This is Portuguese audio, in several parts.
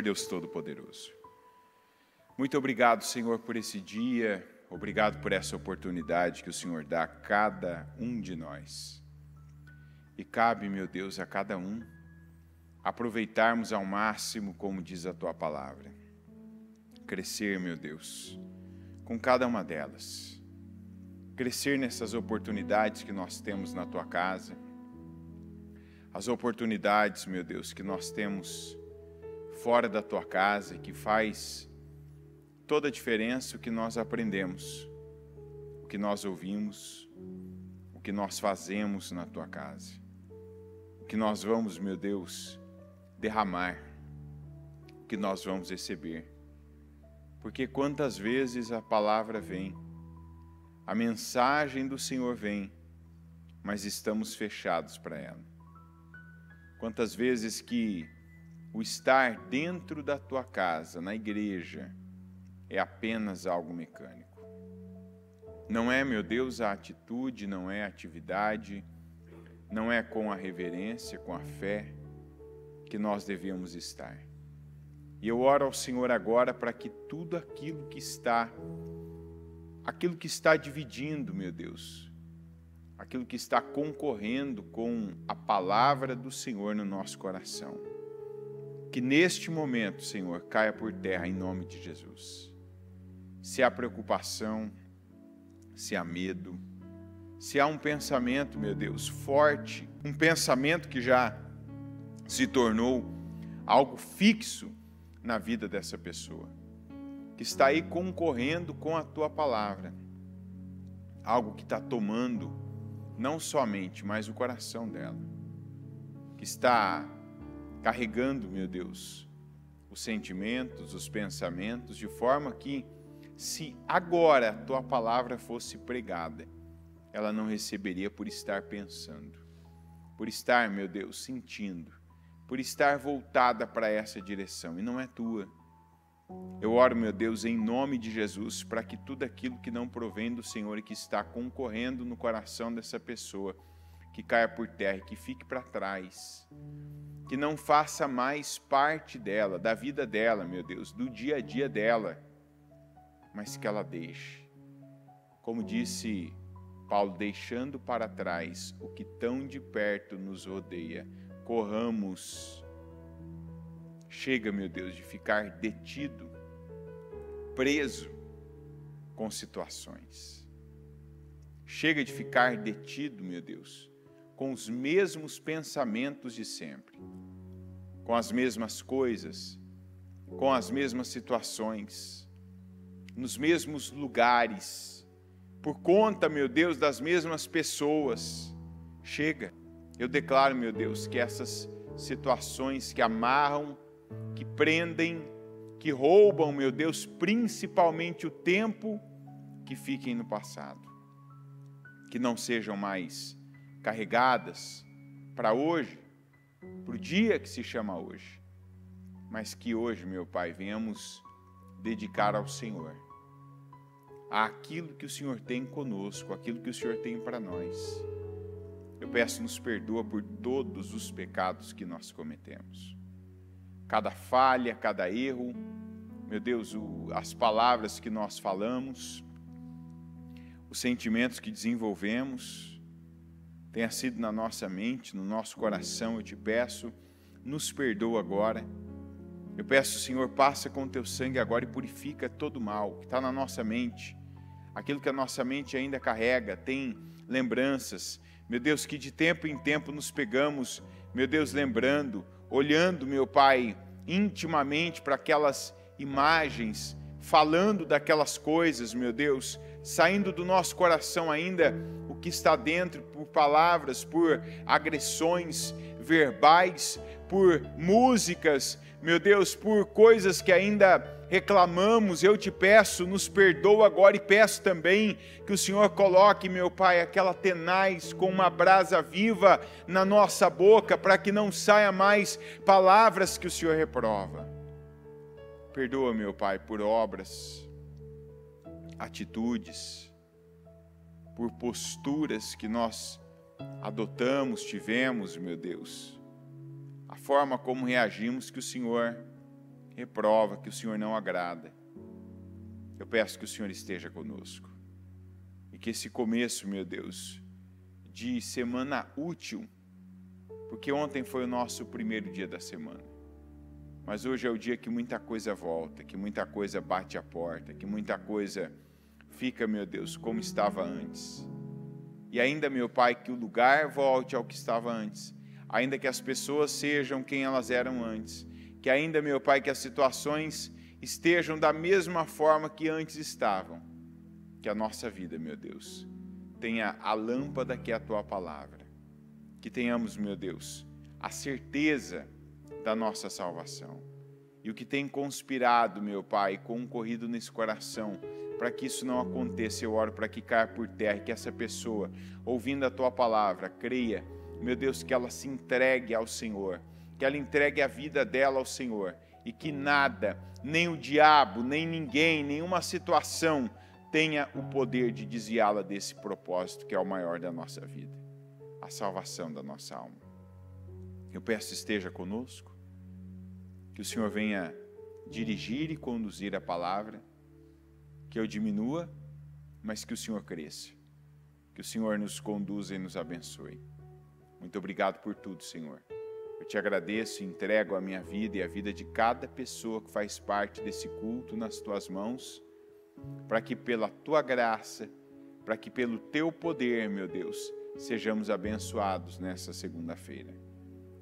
Senhor Deus Todo-Poderoso. Muito obrigado, Senhor, por esse dia, obrigado por essa oportunidade que o Senhor dá a cada um de nós. E cabe, meu Deus, a cada um aproveitarmos ao máximo, como diz a tua palavra. Crescer, meu Deus, com cada uma delas. Crescer nessas oportunidades que nós temos na tua casa, as oportunidades, meu Deus, que nós temos fora da tua casa que faz toda a diferença o que nós aprendemos, o que nós ouvimos, o que nós fazemos na tua casa. O que nós vamos, meu Deus, derramar, o que nós vamos receber. Porque quantas vezes a palavra vem, a mensagem do Senhor vem, mas estamos fechados para ela. Quantas vezes que o estar dentro da tua casa, na igreja, é apenas algo mecânico. Não é, meu Deus, a atitude, não é a atividade, não é com a reverência, com a fé que nós devemos estar. E eu oro ao Senhor agora para que tudo aquilo que está, aquilo que está dividindo, meu Deus, aquilo que está concorrendo com a palavra do Senhor no nosso coração, que neste momento, Senhor, caia por terra em nome de Jesus. Se há preocupação, se há medo, se há um pensamento, meu Deus, forte, um pensamento que já se tornou algo fixo na vida dessa pessoa, que está aí concorrendo com a tua palavra, algo que está tomando não somente, mas o coração dela, que está carregando, meu Deus, os sentimentos, os pensamentos, de forma que, se agora a tua palavra fosse pregada, ela não receberia por estar pensando, por estar, meu Deus, sentindo, por estar voltada para essa direção, e não é tua. Eu oro, meu Deus, em nome de Jesus, para que tudo aquilo que não provém do Senhor e que está concorrendo no coração dessa pessoa, que caia por terra e que fique para trás, que não faça mais parte dela, da vida dela, meu Deus, do dia a dia dela, mas que ela deixe. Como disse Paulo, deixando para trás o que tão de perto nos rodeia, corramos. Chega, meu Deus, de ficar detido, preso com situações. Chega de ficar detido, meu Deus, com os mesmos pensamentos de sempre, com as mesmas coisas, com as mesmas situações, nos mesmos lugares, por conta, meu Deus, das mesmas pessoas. Chega, eu declaro, meu Deus, que essas situações que amarram, que prendem, que roubam, meu Deus, principalmente o tempo, que fiquem no passado, que não sejam mais carregadas para hoje, para o dia que se chama hoje. Mas que hoje, meu Pai, venhamos dedicar ao Senhor, aquilo que o Senhor tem conosco, aquilo que o Senhor tem para nós. Eu peço, nos perdoa por todos os pecados que nós cometemos. Cada falha, cada erro, meu Deus, o, as palavras que nós falamos, os sentimentos que desenvolvemos, tenha sido na nossa mente, no nosso coração, eu te peço, nos perdoa agora. Eu peço, Senhor, passa com o teu sangue agora e purifica todo o mal que está na nossa mente, aquilo que a nossa mente ainda carrega, tem lembranças. Meu Deus, que de tempo em tempo nos pegamos, meu Deus, lembrando, olhando, meu Pai, intimamente para aquelas imagens, falando daquelas coisas, meu Deus, saindo do nosso coração ainda o que está dentro por palavras, por agressões verbais, por músicas, meu Deus, por coisas que ainda reclamamos, eu te peço, nos perdoa agora e peço também que o Senhor coloque, meu Pai, aquela tenaz com uma brasa viva na nossa boca, para que não saia mais palavras que o Senhor reprova. Perdoa, meu Pai, por obras, atitudes, por posturas que nós adotamos, tivemos, meu Deus, a forma como reagimos que o Senhor reprova, que o Senhor não agrada. Eu peço que o Senhor esteja conosco e que esse começo, meu Deus, de semana útil, porque ontem foi o nosso primeiro dia da semana. Mas hoje é o dia que muita coisa volta, que muita coisa bate a porta, que muita coisa fica, meu Deus, como estava antes. E ainda, meu Pai, que o lugar volte ao que estava antes, ainda que as pessoas sejam quem elas eram antes, que ainda, meu Pai, que as situações estejam da mesma forma que antes estavam, que a nossa vida, meu Deus, tenha a lâmpada que é a tua palavra, que tenhamos, meu Deus, a certeza da nossa salvação. E o que tem conspirado, meu Pai, concorrido nesse coração, para que isso não aconteça, eu oro para que caia por terra e que essa pessoa, ouvindo a tua palavra, creia, meu Deus, que ela se entregue ao Senhor, que ela entregue a vida dela ao Senhor e que nada, nem o diabo, nem ninguém, nenhuma situação tenha o poder de desviá-la desse propósito que é o maior da nossa vida, a salvação da nossa alma. Eu peço esteja conosco, que o Senhor venha dirigir e conduzir a palavra que eu diminua, mas que o Senhor cresça. Que o Senhor nos conduza e nos abençoe. Muito obrigado por tudo, Senhor. Eu te agradeço e entrego a minha vida e a vida de cada pessoa que faz parte desse culto nas tuas mãos, para que pela tua graça, para que pelo teu poder, meu Deus, sejamos abençoados nessa segunda-feira.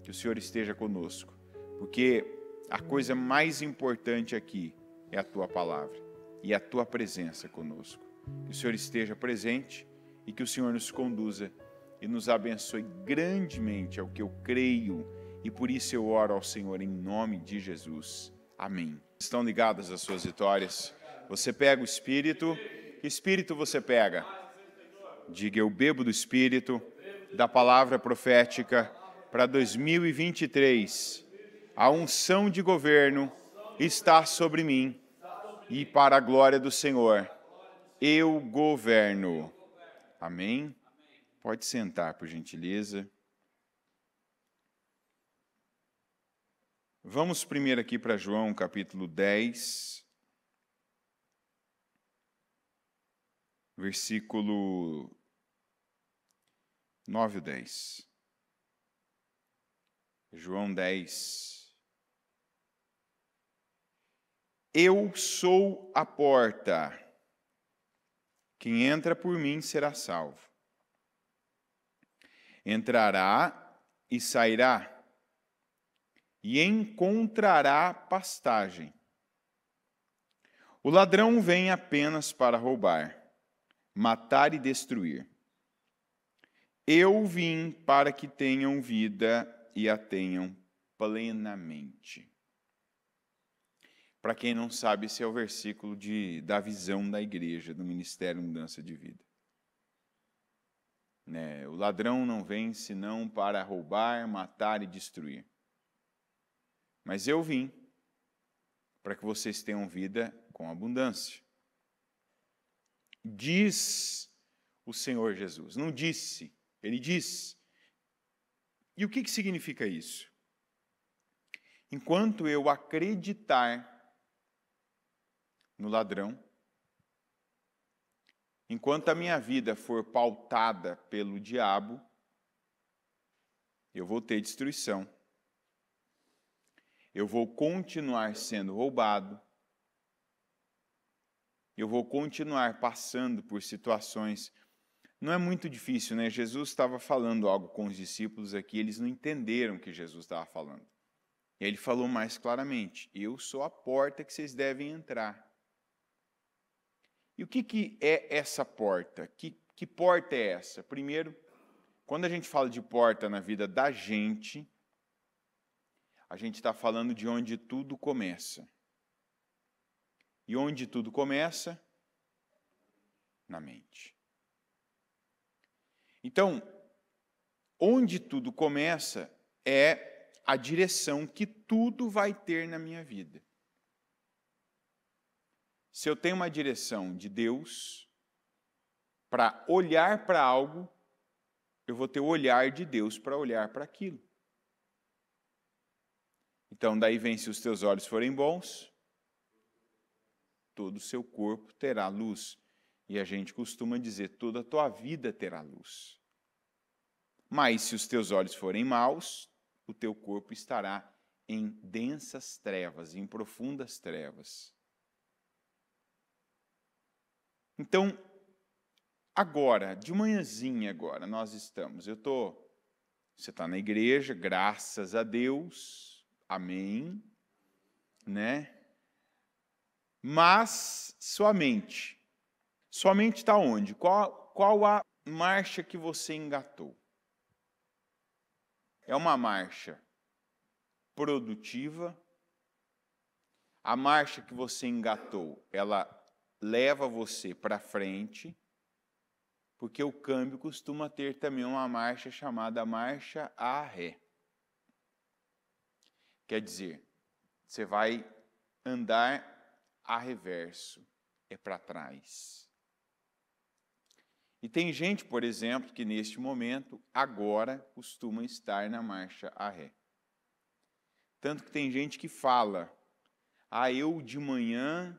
Que o Senhor esteja conosco, porque a coisa mais importante aqui é a tua palavra e a tua presença conosco. Que o Senhor esteja presente e que o Senhor nos conduza e nos abençoe grandemente, ao é que eu creio, e por isso eu oro ao Senhor em nome de Jesus. Amém. Estão ligadas as suas vitórias? Você pega o Espírito, que Espírito você pega? Diga, eu bebo do Espírito, da palavra profética para 2023. A unção de governo está sobre mim e para a glória do Senhor. Eu governo. Amém? Pode sentar, por gentileza. Vamos primeiro aqui para João capítulo 10, versículo 9 e 10. João 10, Eu sou a porta. Quem entra por mim será salvo. Entrará e sairá, e encontrará pastagem. O ladrão vem apenas para roubar, matar e destruir. Eu vim para que tenham vida e a tenham plenamente. Para quem não sabe, esse é o versículo de, da visão da igreja, do ministério Mudança de Vida. Né? O ladrão não vem senão para roubar, matar e destruir. Mas eu vim para que vocês tenham vida com abundância. Diz o Senhor Jesus. Não disse, ele disse. E o que, que significa isso? Enquanto eu acreditar no ladrão. Enquanto a minha vida for pautada pelo diabo, eu vou ter destruição. Eu vou continuar sendo roubado. Eu vou continuar passando por situações. Não é muito difícil, né? Jesus estava falando algo com os discípulos aqui, eles não entenderam o que Jesus estava falando. E ele falou mais claramente: Eu sou a porta que vocês devem entrar. E o que, que é essa porta? Que, que porta é essa? Primeiro, quando a gente fala de porta na vida da gente, a gente está falando de onde tudo começa. E onde tudo começa? Na mente. Então, onde tudo começa é a direção que tudo vai ter na minha vida se eu tenho uma direção de Deus para olhar para algo, eu vou ter o olhar de Deus para olhar para aquilo. Então, daí vem: se os teus olhos forem bons, todo o seu corpo terá luz. E a gente costuma dizer: toda a tua vida terá luz. Mas se os teus olhos forem maus, o teu corpo estará em densas trevas, em profundas trevas. Então, agora, de manhãzinha agora, nós estamos. Eu estou. Você está na igreja, graças a Deus, amém, né? Mas sua mente, sua mente está onde? Qual, qual a marcha que você engatou? É uma marcha produtiva? A marcha que você engatou, ela leva você para frente, porque o câmbio costuma ter também uma marcha chamada marcha a ré. Quer dizer, você vai andar a reverso, é para trás. E tem gente, por exemplo, que neste momento, agora, costuma estar na marcha a ré. Tanto que tem gente que fala: ah, eu de manhã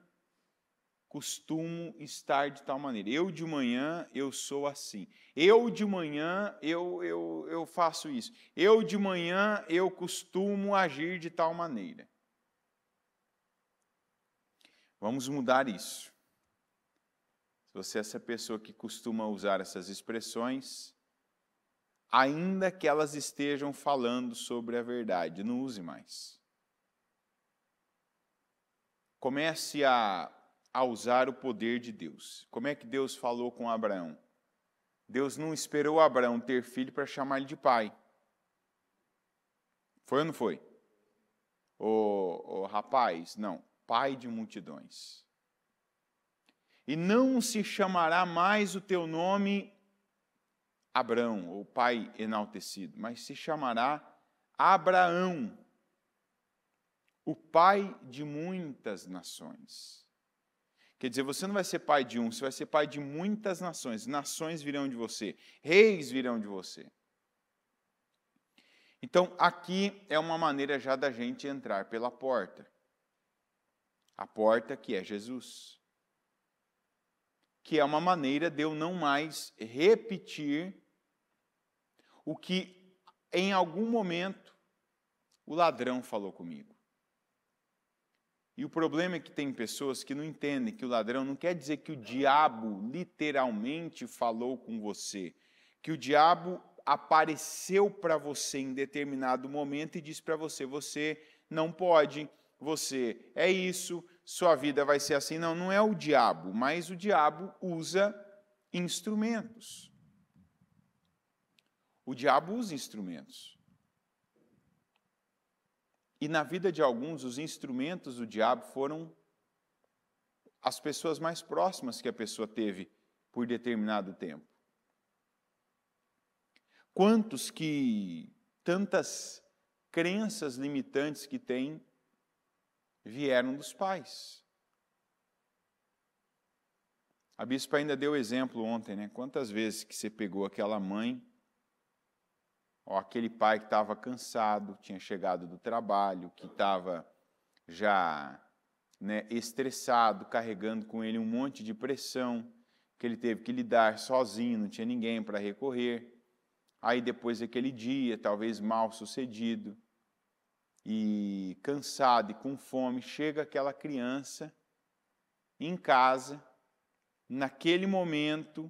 costumo estar de tal maneira. Eu de manhã eu sou assim. Eu de manhã eu, eu, eu faço isso. Eu de manhã eu costumo agir de tal maneira. Vamos mudar isso. Se você é essa pessoa que costuma usar essas expressões, ainda que elas estejam falando sobre a verdade, não use mais. Comece a a usar o poder de Deus. Como é que Deus falou com Abraão? Deus não esperou Abraão ter filho para chamar ele de pai. Foi ou não foi? O, rapaz, não, pai de multidões. E não se chamará mais o teu nome Abrão, o pai enaltecido, mas se chamará Abraão, o pai de muitas nações. Quer dizer, você não vai ser pai de um, você vai ser pai de muitas nações. Nações virão de você, reis virão de você. Então, aqui é uma maneira já da gente entrar pela porta. A porta que é Jesus. Que é uma maneira de eu não mais repetir o que em algum momento o ladrão falou comigo. E o problema é que tem pessoas que não entendem que o ladrão não quer dizer que o diabo literalmente falou com você, que o diabo apareceu para você em determinado momento e disse para você: você não pode, você é isso, sua vida vai ser assim. Não, não é o diabo, mas o diabo usa instrumentos. O diabo usa instrumentos. E na vida de alguns, os instrumentos do diabo foram as pessoas mais próximas que a pessoa teve por determinado tempo. Quantos que tantas crenças limitantes que têm vieram dos pais? A bispa ainda deu exemplo ontem, né? Quantas vezes que você pegou aquela mãe ou aquele pai que estava cansado, tinha chegado do trabalho, que estava já né, estressado, carregando com ele um monte de pressão que ele teve que lidar sozinho, não tinha ninguém para recorrer. Aí depois daquele dia, talvez mal sucedido e cansado e com fome, chega aquela criança em casa, naquele momento,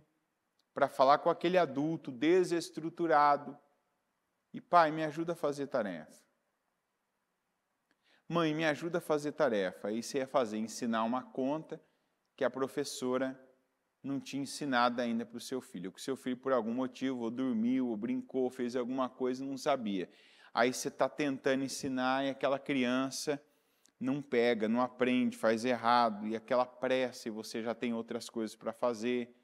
para falar com aquele adulto desestruturado, e pai, me ajuda a fazer tarefa. Mãe, me ajuda a fazer tarefa. Aí você ia fazer, ensinar uma conta que a professora não tinha ensinado ainda para o seu filho. Que o seu filho, por algum motivo, ou dormiu, ou brincou, fez alguma coisa e não sabia. Aí você está tentando ensinar e aquela criança não pega, não aprende, faz errado, e aquela pressa, e você já tem outras coisas para fazer.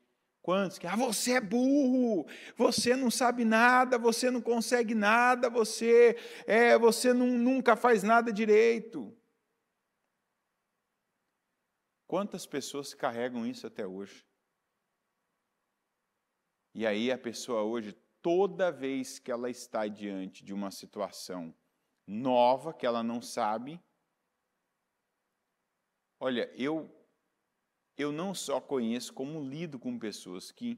Quantos que, ah, você é burro, você não sabe nada, você não consegue nada, você é, você não, nunca faz nada direito. Quantas pessoas carregam isso até hoje? E aí a pessoa hoje, toda vez que ela está diante de uma situação nova que ela não sabe, olha, eu eu não só conheço, como lido com pessoas que,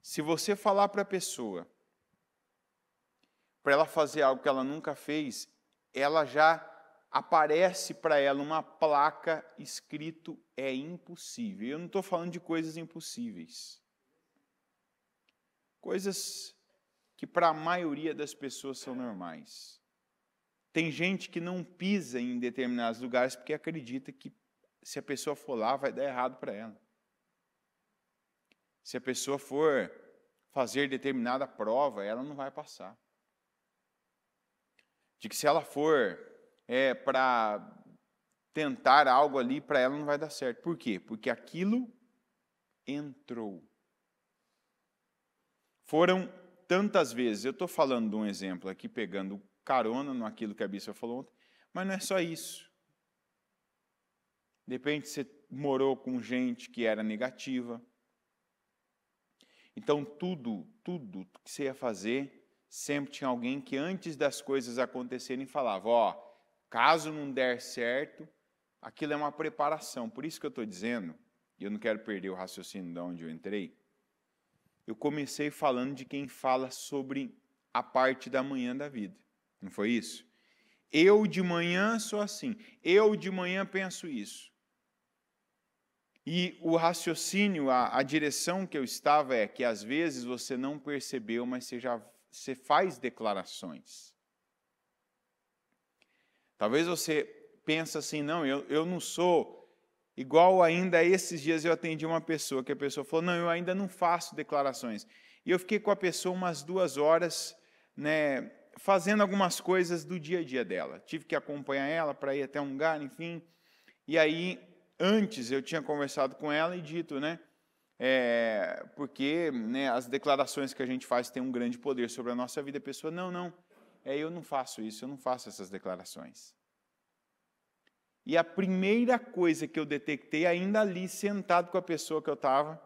se você falar para a pessoa, para ela fazer algo que ela nunca fez, ela já aparece para ela uma placa escrito é impossível. Eu não estou falando de coisas impossíveis. Coisas que para a maioria das pessoas são normais. Tem gente que não pisa em determinados lugares porque acredita que se a pessoa for lá, vai dar errado para ela. Se a pessoa for fazer determinada prova, ela não vai passar. De que se ela for é, para tentar algo ali, para ela não vai dar certo. Por quê? Porque aquilo entrou. Foram tantas vezes, eu estou falando de um exemplo aqui, pegando carona naquilo que a Bíblia falou ontem, mas não é só isso. De repente você morou com gente que era negativa. Então tudo, tudo que você ia fazer, sempre tinha alguém que antes das coisas acontecerem falava, ó, oh, caso não der certo, aquilo é uma preparação. Por isso que eu estou dizendo, e eu não quero perder o raciocínio de onde eu entrei, eu comecei falando de quem fala sobre a parte da manhã da vida. Não foi isso? Eu de manhã sou assim. Eu de manhã penso isso. E o raciocínio, a, a, direção que eu estava é que às vezes você não percebeu, mas você já você faz declarações. Talvez você pense assim, não, eu, eu não sou igual ainda esses dias eu atendi uma pessoa, que a pessoa falou, não, eu ainda não faço declarações. E eu fiquei com a pessoa umas duas horas, né, fazendo algumas coisas do dia a dia dela. Tive que acompanhar ela para ir até um lugar, enfim. E aí antes eu tinha conversado com ela e dito, né? É, porque né, as declarações que a gente faz têm um grande poder sobre a nossa vida. A pessoa, não, não, é, eu não faço isso, eu não faço essas declarações. E a primeira coisa que eu detectei, ainda ali sentado com a pessoa que eu estava,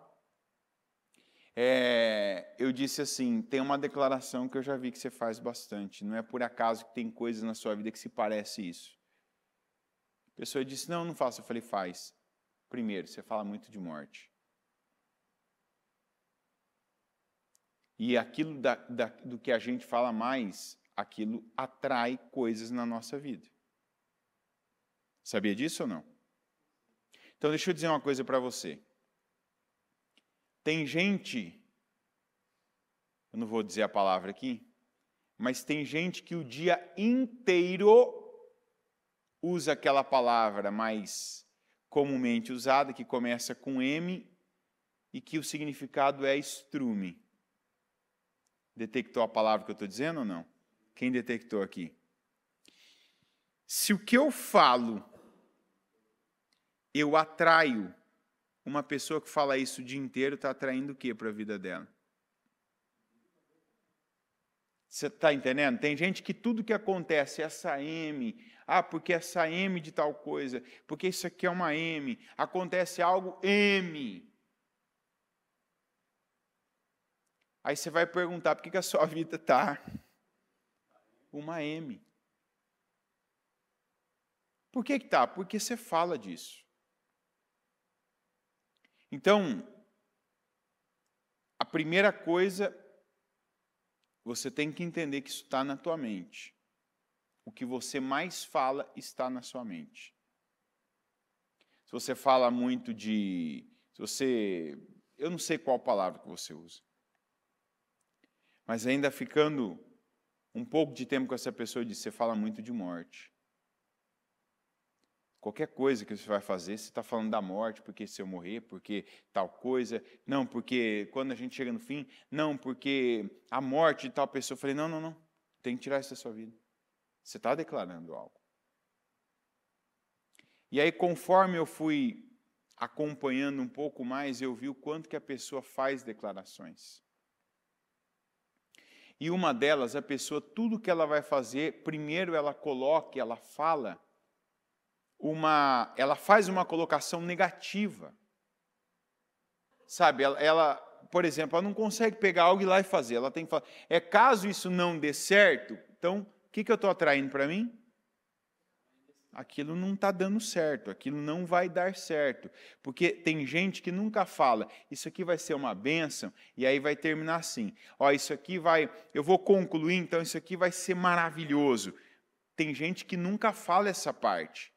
é, eu disse assim: tem uma declaração que eu já vi que você faz bastante. Não é por acaso que tem coisas na sua vida que se parece isso. A pessoa disse: Não, não faço. Eu falei: Faz. Primeiro, você fala muito de morte. E aquilo da, da, do que a gente fala mais, aquilo atrai coisas na nossa vida. Sabia disso ou não? Então, deixa eu dizer uma coisa para você. Tem gente, eu não vou dizer a palavra aqui, mas tem gente que o dia inteiro usa aquela palavra mais comumente usada, que começa com M e que o significado é estrume. Detectou a palavra que eu estou dizendo ou não? Quem detectou aqui? Se o que eu falo eu atraio, uma pessoa que fala isso o dia inteiro está atraindo o que para a vida dela? Você está entendendo? Tem gente que tudo que acontece, é essa M, ah, porque essa M de tal coisa, porque isso aqui é uma M, acontece algo M. Aí você vai perguntar por que, que a sua vida está uma M. Por que está? Porque você fala disso. Então, a primeira coisa você tem que entender que isso está na tua mente. O que você mais fala está na sua mente. Se você fala muito de. Se você. Eu não sei qual palavra que você usa. Mas ainda ficando um pouco de tempo com essa pessoa, você fala muito de morte. Qualquer coisa que você vai fazer, você está falando da morte, porque se eu morrer, porque tal coisa, não, porque quando a gente chega no fim, não, porque a morte de tal pessoa. Eu falei, não, não, não, tem que tirar isso da sua vida. Você está declarando algo. E aí, conforme eu fui acompanhando um pouco mais, eu vi o quanto que a pessoa faz declarações. E uma delas, a pessoa, tudo que ela vai fazer, primeiro ela coloca, ela fala uma, ela faz uma colocação negativa. Sabe, ela, ela, por exemplo, ela não consegue pegar algo e ir lá e fazer. Ela tem que falar, é caso isso não dê certo, então o que, que eu estou atraindo para mim? Aquilo não está dando certo, aquilo não vai dar certo. Porque tem gente que nunca fala, isso aqui vai ser uma bênção, e aí vai terminar assim. Ó, isso aqui vai, eu vou concluir, então isso aqui vai ser maravilhoso. Tem gente que nunca fala essa parte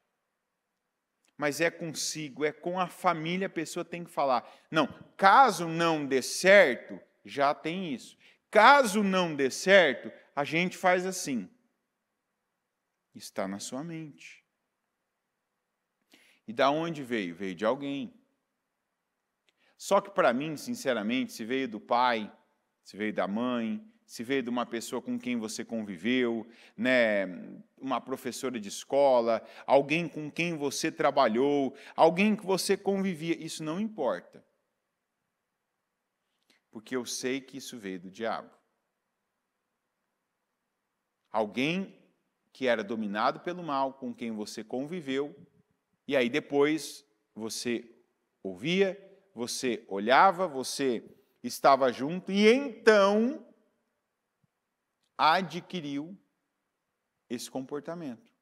mas é consigo, é com a família, a pessoa tem que falar. Não, caso não dê certo, já tem isso. Caso não dê certo, a gente faz assim. Está na sua mente. E da onde veio? Veio de alguém. Só que para mim, sinceramente, se veio do pai, se veio da mãe, se veio de uma pessoa com quem você conviveu, né, uma professora de escola, alguém com quem você trabalhou, alguém que você convivia, isso não importa. Porque eu sei que isso veio do diabo. Alguém que era dominado pelo mal, com quem você conviveu, e aí depois você ouvia, você olhava, você estava junto, e então adquiriu esse comportamento.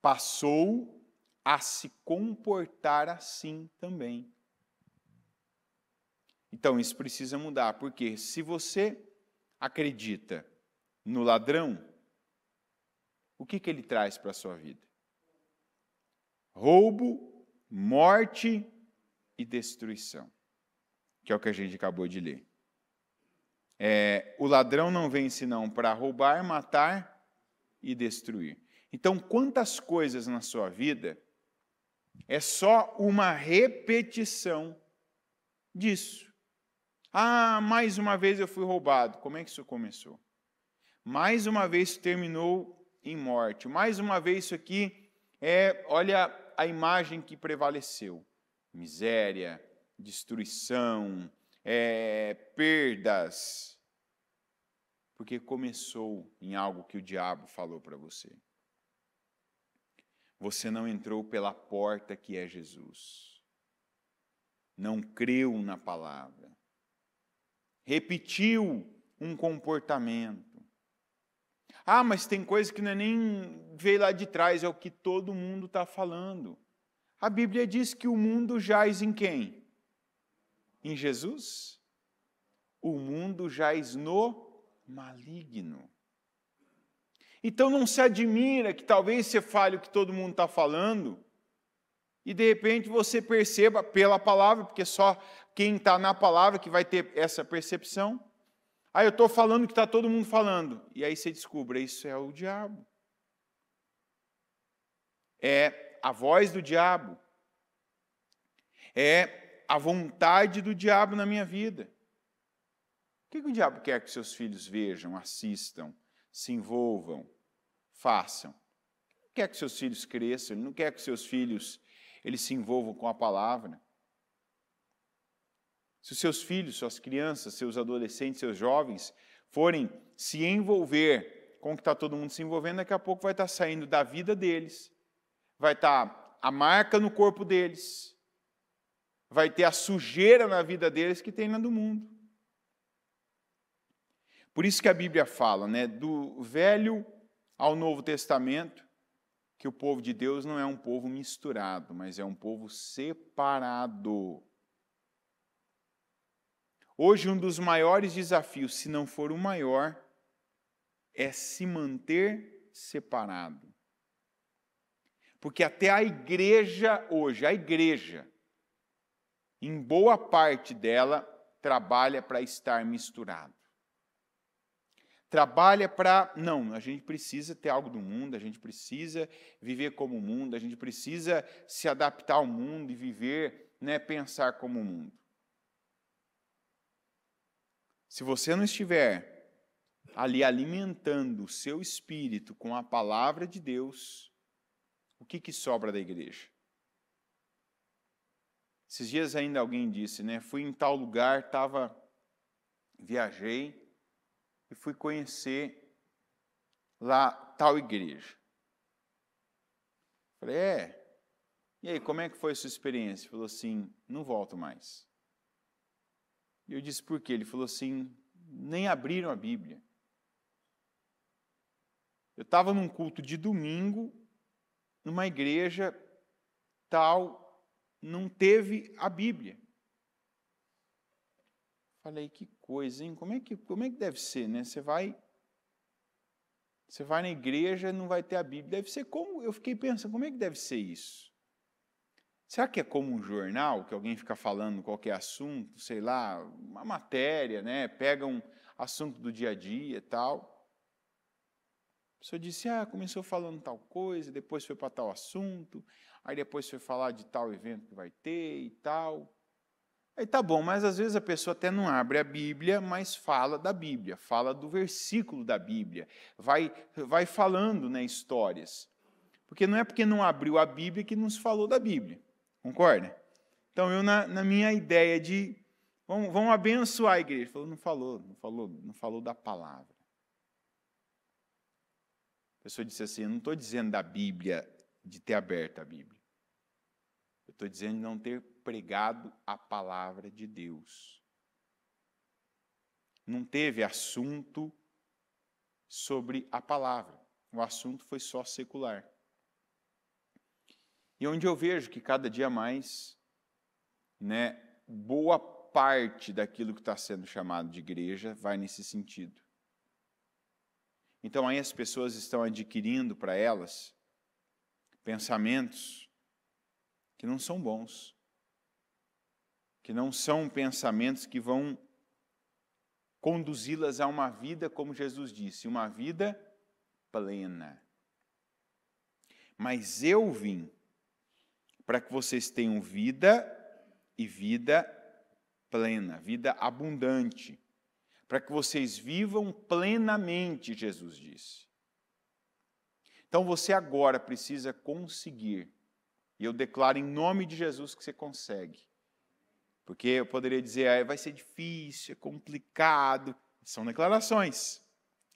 Passou a se comportar assim também. Então isso precisa mudar, porque se você acredita no ladrão, o que, que ele traz para a sua vida? Roubo, morte e destruição, que é o que a gente acabou de ler. É, o ladrão não vem senão para roubar, matar e destruir. Então, quantas coisas na sua vida é só uma repetição disso? Ah, mais uma vez eu fui roubado. Como é que isso começou? Mais uma vez isso terminou em morte. Mais uma vez isso aqui é, olha a imagem que prevaleceu: miséria, destruição, é, perdas, porque começou em algo que o diabo falou para você. Você não entrou pela porta que é Jesus. Não creu na palavra. Repetiu um comportamento. Ah, mas tem coisa que não é nem veio lá de trás, é o que todo mundo está falando. A Bíblia diz que o mundo jaz em quem? em Jesus, o mundo jaz no maligno. Então não se admira que talvez você fale o que todo mundo está falando e de repente você perceba pela palavra, porque é só quem está na palavra que vai ter essa percepção. Ah, eu estou falando o que está todo mundo falando. E aí você descubra, isso é o diabo. É a voz do diabo. É a vontade do diabo na minha vida. O que, que o diabo quer que seus filhos vejam, assistam, se envolvam, façam? Ele quer que seus filhos cresçam, ele não quer que seus filhos eles se envolvam com a palavra. Se os seus filhos, suas crianças, seus adolescentes, seus jovens forem se envolver com o que está todo mundo se envolvendo, daqui a pouco vai estar tá saindo da vida deles, vai estar tá a marca no corpo deles, vai ter a sujeira na vida deles que tem na do mundo. Por isso que a Bíblia fala, né, do Velho ao Novo Testamento, que o povo de Deus não é um povo misturado, mas é um povo separado. Hoje, um dos maiores desafios, se não for o maior, é se manter separado. Porque até a igreja hoje, a igreja, em boa parte dela, trabalha para estar misturado. Trabalha para. Não, a gente precisa ter algo do mundo, a gente precisa viver como o mundo, a gente precisa se adaptar ao mundo e viver, né, pensar como o mundo. Se você não estiver ali alimentando o seu espírito com a palavra de Deus, o que, que sobra da igreja? Esses dias ainda alguém disse, né? Fui em tal lugar, tava, viajei e fui conhecer lá tal igreja. Falei, é. E aí, como é que foi a sua experiência? Ele falou assim, não volto mais. E eu disse, por quê? Ele falou assim, nem abriram a Bíblia. Eu estava num culto de domingo, numa igreja tal, não teve a Bíblia. Falei, que coisa, hein? Como é que, como é que deve ser, né? Você vai você vai na igreja, e não vai ter a Bíblia. Deve ser como? Eu fiquei pensando, como é que deve ser isso? Será que é como um jornal, que alguém fica falando qualquer assunto, sei lá, uma matéria, né? Pega um assunto do dia a dia e tal. A pessoa disse, ah, começou falando tal coisa, depois foi para tal assunto, Aí depois foi falar de tal evento que vai ter e tal. Aí tá bom, mas às vezes a pessoa até não abre a Bíblia, mas fala da Bíblia, fala do versículo da Bíblia, vai, vai falando né, histórias. Porque não é porque não abriu a Bíblia que não se falou da Bíblia, concorda? Então eu, na, na minha ideia de vamos, vamos abençoar a igreja, falou, não falou, não falou, não falou da palavra. A pessoa disse assim: eu não estou dizendo da Bíblia, de ter aberto a Bíblia. Eu estou dizendo não ter pregado a palavra de Deus. Não teve assunto sobre a palavra. O assunto foi só secular. E onde eu vejo que cada dia mais, né, boa parte daquilo que está sendo chamado de igreja vai nesse sentido. Então aí as pessoas estão adquirindo para elas pensamentos que não são bons, que não são pensamentos que vão conduzi-las a uma vida, como Jesus disse, uma vida plena. Mas eu vim para que vocês tenham vida e vida plena, vida abundante, para que vocês vivam plenamente, Jesus disse. Então você agora precisa conseguir e eu declaro em nome de Jesus que você consegue. Porque eu poderia dizer, ah, vai ser difícil, é complicado. São declarações.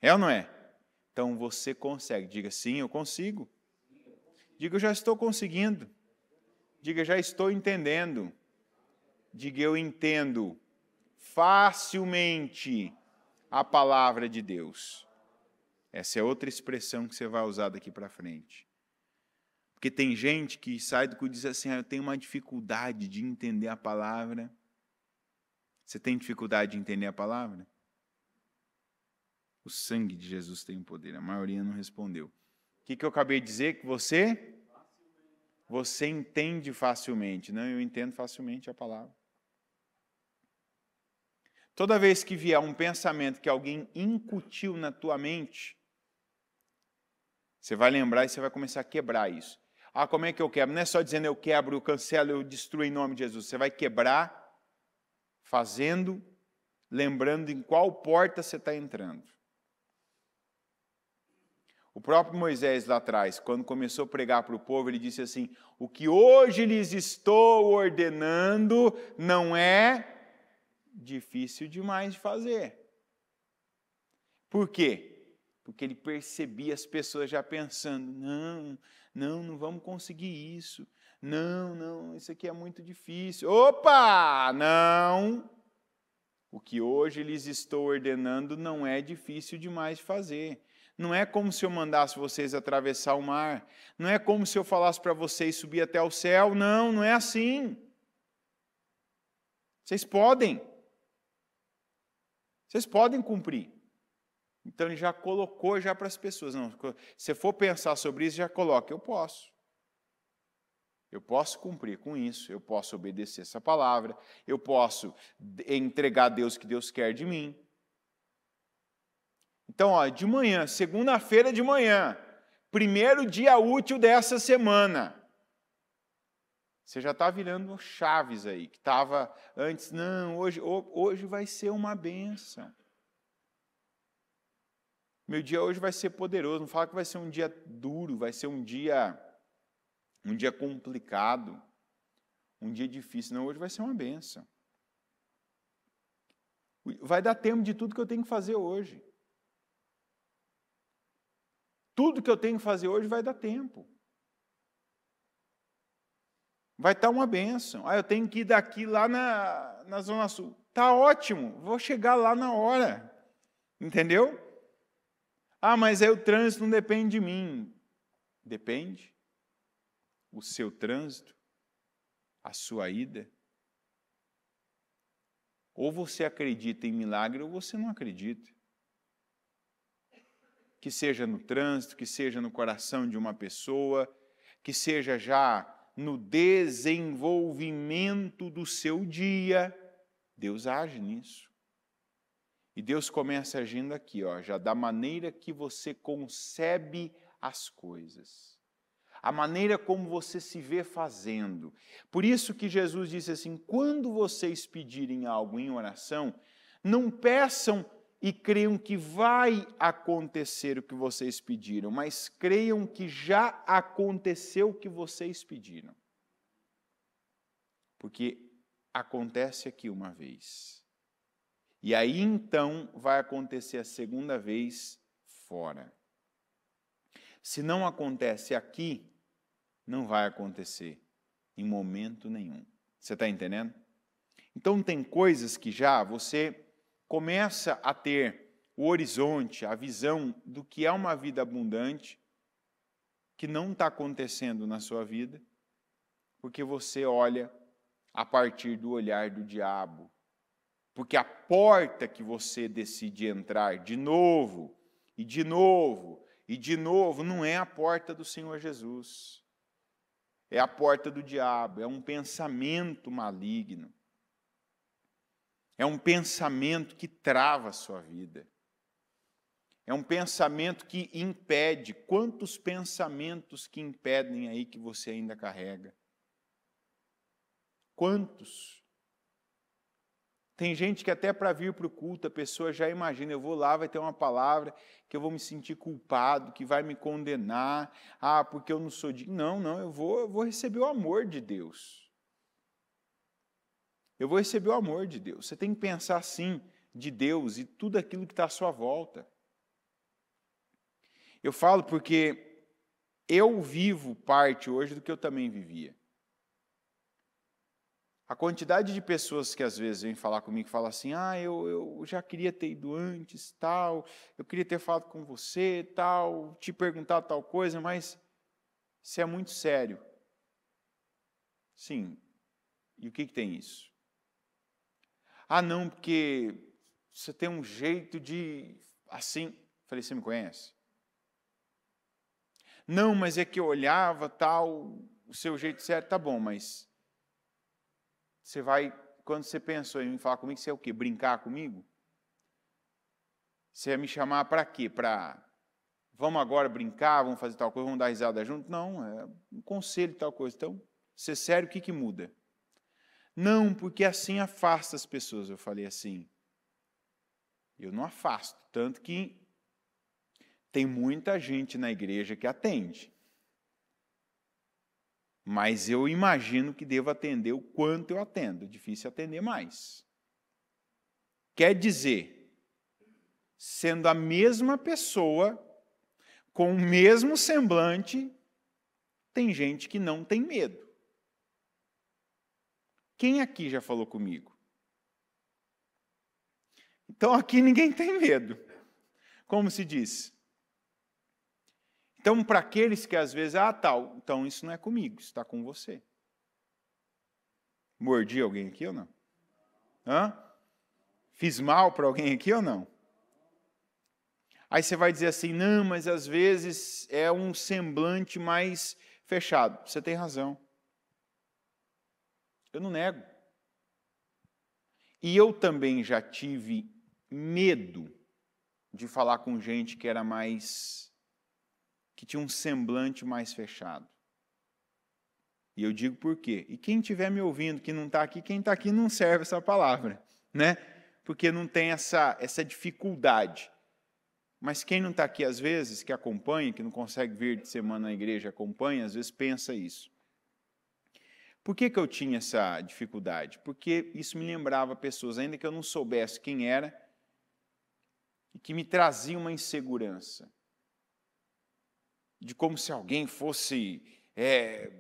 É ou não é? Então você consegue. Diga, sim, eu consigo. Diga, eu já estou conseguindo. Diga, já estou entendendo. Diga, eu entendo facilmente a palavra de Deus. Essa é outra expressão que você vai usar daqui para frente. Porque tem gente que sai do culto e diz assim: ah, eu tenho uma dificuldade de entender a palavra. Você tem dificuldade de entender a palavra? O sangue de Jesus tem o poder. A maioria não respondeu. O que, que eu acabei de dizer? Que você. Você entende facilmente. Não, eu entendo facilmente a palavra. Toda vez que vier um pensamento que alguém incutiu na tua mente, você vai lembrar e você vai começar a quebrar isso. Ah, como é que eu quebro? Não é só dizendo eu quebro, eu cancelo, eu destruo em nome de Jesus. Você vai quebrar fazendo, lembrando em qual porta você está entrando. O próprio Moisés lá atrás, quando começou a pregar para o povo, ele disse assim: O que hoje lhes estou ordenando não é difícil demais de fazer. Por quê? Porque ele percebia as pessoas já pensando: não, não, não vamos conseguir isso. Não, não, isso aqui é muito difícil. Opa! Não! O que hoje lhes estou ordenando não é difícil demais de fazer. Não é como se eu mandasse vocês atravessar o mar. Não é como se eu falasse para vocês subir até o céu. Não, não é assim. Vocês podem. Vocês podem cumprir. Então ele já colocou já para as pessoas. Não, se for pensar sobre isso, já coloca, eu posso. Eu posso cumprir com isso, eu posso obedecer essa palavra, eu posso entregar a Deus o que Deus quer de mim. Então, ó, de manhã, segunda-feira de manhã, primeiro dia útil dessa semana. Você já está virando chaves aí, que estava antes, não, hoje, hoje vai ser uma benção. Meu dia hoje vai ser poderoso. Não fala que vai ser um dia duro, vai ser um dia um dia complicado, um dia difícil. Não, hoje vai ser uma benção. Vai dar tempo de tudo que eu tenho que fazer hoje. Tudo que eu tenho que fazer hoje vai dar tempo. Vai estar tá uma benção. Ah, eu tenho que ir daqui lá na, na Zona Sul. Tá ótimo, vou chegar lá na hora. Entendeu? Ah, mas é o trânsito não depende de mim. Depende. O seu trânsito, a sua ida. Ou você acredita em milagre ou você não acredita. Que seja no trânsito, que seja no coração de uma pessoa, que seja já no desenvolvimento do seu dia, Deus age nisso. E Deus começa agindo aqui, ó, já da maneira que você concebe as coisas. A maneira como você se vê fazendo. Por isso que Jesus disse assim: quando vocês pedirem algo em oração, não peçam e creiam que vai acontecer o que vocês pediram, mas creiam que já aconteceu o que vocês pediram. Porque acontece aqui uma vez. E aí então vai acontecer a segunda vez fora. Se não acontece aqui, não vai acontecer em momento nenhum. Você está entendendo? Então, tem coisas que já você começa a ter o horizonte, a visão do que é uma vida abundante, que não está acontecendo na sua vida, porque você olha a partir do olhar do diabo, porque a porta que você decide entrar de novo, e de novo, e de novo, não é a porta do Senhor Jesus. É a porta do diabo, é um pensamento maligno. É um pensamento que trava a sua vida. É um pensamento que impede. Quantos pensamentos que impedem aí que você ainda carrega? Quantos? Tem gente que até para vir para o culto, a pessoa já imagina, eu vou lá, vai ter uma palavra que eu vou me sentir culpado, que vai me condenar, ah, porque eu não sou digno. Não, não, eu vou, eu vou receber o amor de Deus. Eu vou receber o amor de Deus. Você tem que pensar assim de Deus e tudo aquilo que está à sua volta. Eu falo porque eu vivo parte hoje do que eu também vivia. A quantidade de pessoas que às vezes vem falar comigo e fala assim: ah, eu, eu já queria ter ido antes, tal, eu queria ter falado com você, tal, te perguntar tal coisa, mas isso é muito sério. Sim. E o que, que tem isso? Ah, não, porque você tem um jeito de assim. Falei, você me conhece? Não, mas é que eu olhava tal, o seu jeito certo, tá bom, mas você vai, quando você pensou em falar comigo, você é o quê? Brincar comigo? Você ia me chamar para quê? Para vamos agora brincar, vamos fazer tal coisa, vamos dar risada junto? Não, é um conselho tal coisa. Então, ser sério, o que, que muda? Não, porque assim afasta as pessoas. Eu falei assim. Eu não afasto, tanto que tem muita gente na igreja que atende mas eu imagino que devo atender o quanto eu atendo. É difícil atender mais. Quer dizer, sendo a mesma pessoa, com o mesmo semblante, tem gente que não tem medo. Quem aqui já falou comigo? Então aqui ninguém tem medo. Como se diz? Então, para aqueles que às vezes, ah, tal, então isso não é comigo, está com você. Mordi alguém aqui ou não? Hã? Fiz mal para alguém aqui ou não? Aí você vai dizer assim: não, mas às vezes é um semblante mais fechado. Você tem razão. Eu não nego. E eu também já tive medo de falar com gente que era mais que tinha um semblante mais fechado. E eu digo por quê? E quem estiver me ouvindo que não está aqui, quem está aqui não serve essa palavra, né? Porque não tem essa, essa dificuldade. Mas quem não está aqui, às vezes, que acompanha, que não consegue vir de semana na igreja, acompanha, às vezes pensa isso. Por que, que eu tinha essa dificuldade? Porque isso me lembrava pessoas, ainda que eu não soubesse quem era, e que me trazia uma insegurança de como se alguém fosse é,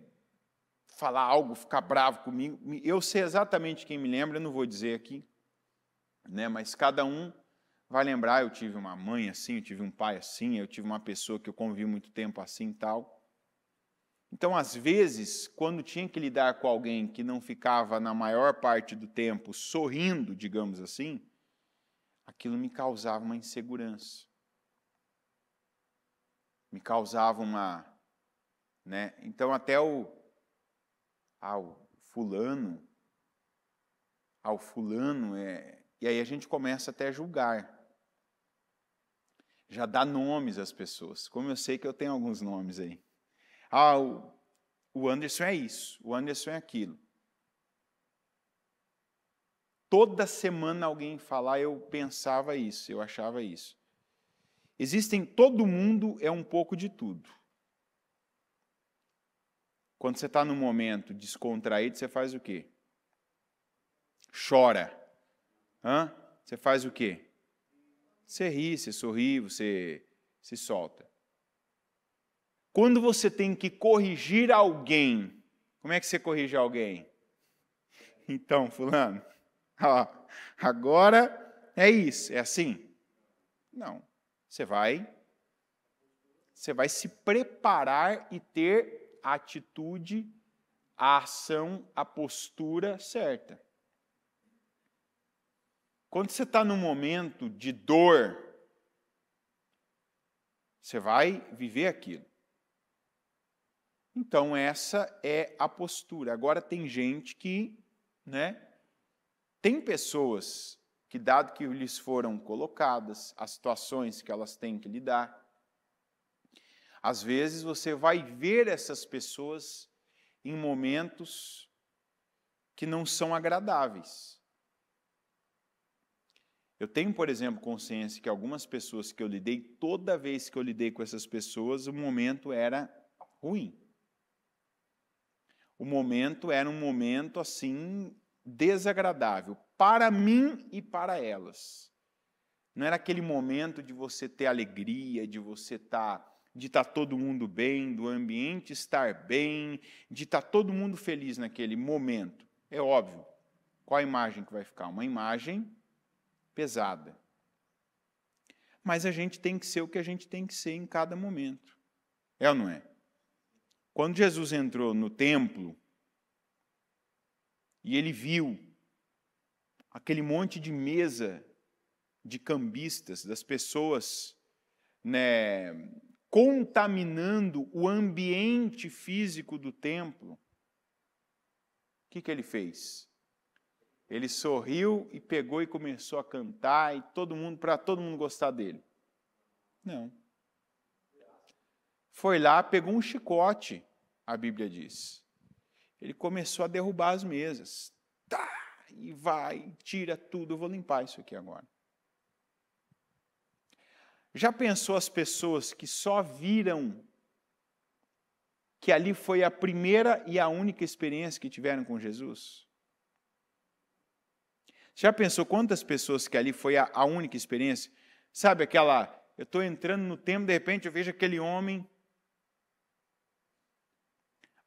falar algo, ficar bravo comigo. Eu sei exatamente quem me lembra, eu não vou dizer aqui, né? mas cada um vai lembrar. Eu tive uma mãe assim, eu tive um pai assim, eu tive uma pessoa que eu convivi muito tempo assim e tal. Então, às vezes, quando tinha que lidar com alguém que não ficava, na maior parte do tempo, sorrindo, digamos assim, aquilo me causava uma insegurança me causava uma. Né? Então, até o. ah, o fulano. ah, o fulano. É, e aí a gente começa até a julgar. Já dá nomes às pessoas. Como eu sei que eu tenho alguns nomes aí. Ah, o Anderson é isso, o Anderson é aquilo. Toda semana alguém falar, eu pensava isso, eu achava isso. Existem todo mundo é um pouco de tudo. Quando você está num momento descontraído, você faz o quê? Chora. Hã? Você faz o quê? Você ri, você sorri, você se solta. Quando você tem que corrigir alguém, como é que você corrige alguém? Então, fulano, ó, agora é isso, é assim? Não. Você vai você vai se preparar e ter a atitude, a ação, a postura certa. Quando você está num momento de dor, você vai viver aquilo. Então, essa é a postura. Agora, tem gente que, né? Tem pessoas que, dado que lhes foram colocadas, as situações que elas têm que lidar, às vezes você vai ver essas pessoas em momentos que não são agradáveis. Eu tenho, por exemplo, consciência que algumas pessoas que eu lidei, toda vez que eu lidei com essas pessoas, o momento era ruim. O momento era um momento assim desagradável para mim e para elas. Não era aquele momento de você ter alegria, de você estar tá, de estar tá todo mundo bem, do ambiente estar bem, de estar tá todo mundo feliz naquele momento. É óbvio. Qual a imagem que vai ficar? Uma imagem pesada. Mas a gente tem que ser o que a gente tem que ser em cada momento. É ou não é? Quando Jesus entrou no templo, e ele viu aquele monte de mesa de cambistas, das pessoas né, contaminando o ambiente físico do templo. O que, que ele fez? Ele sorriu e pegou e começou a cantar e todo mundo para todo mundo gostar dele. Não. Foi lá, pegou um chicote, a Bíblia diz. Ele começou a derrubar as mesas. Tá, e vai, tira tudo, eu vou limpar isso aqui agora. Já pensou as pessoas que só viram que ali foi a primeira e a única experiência que tiveram com Jesus? Já pensou quantas pessoas que ali foi a, a única experiência? Sabe aquela, eu estou entrando no templo de repente eu vejo aquele homem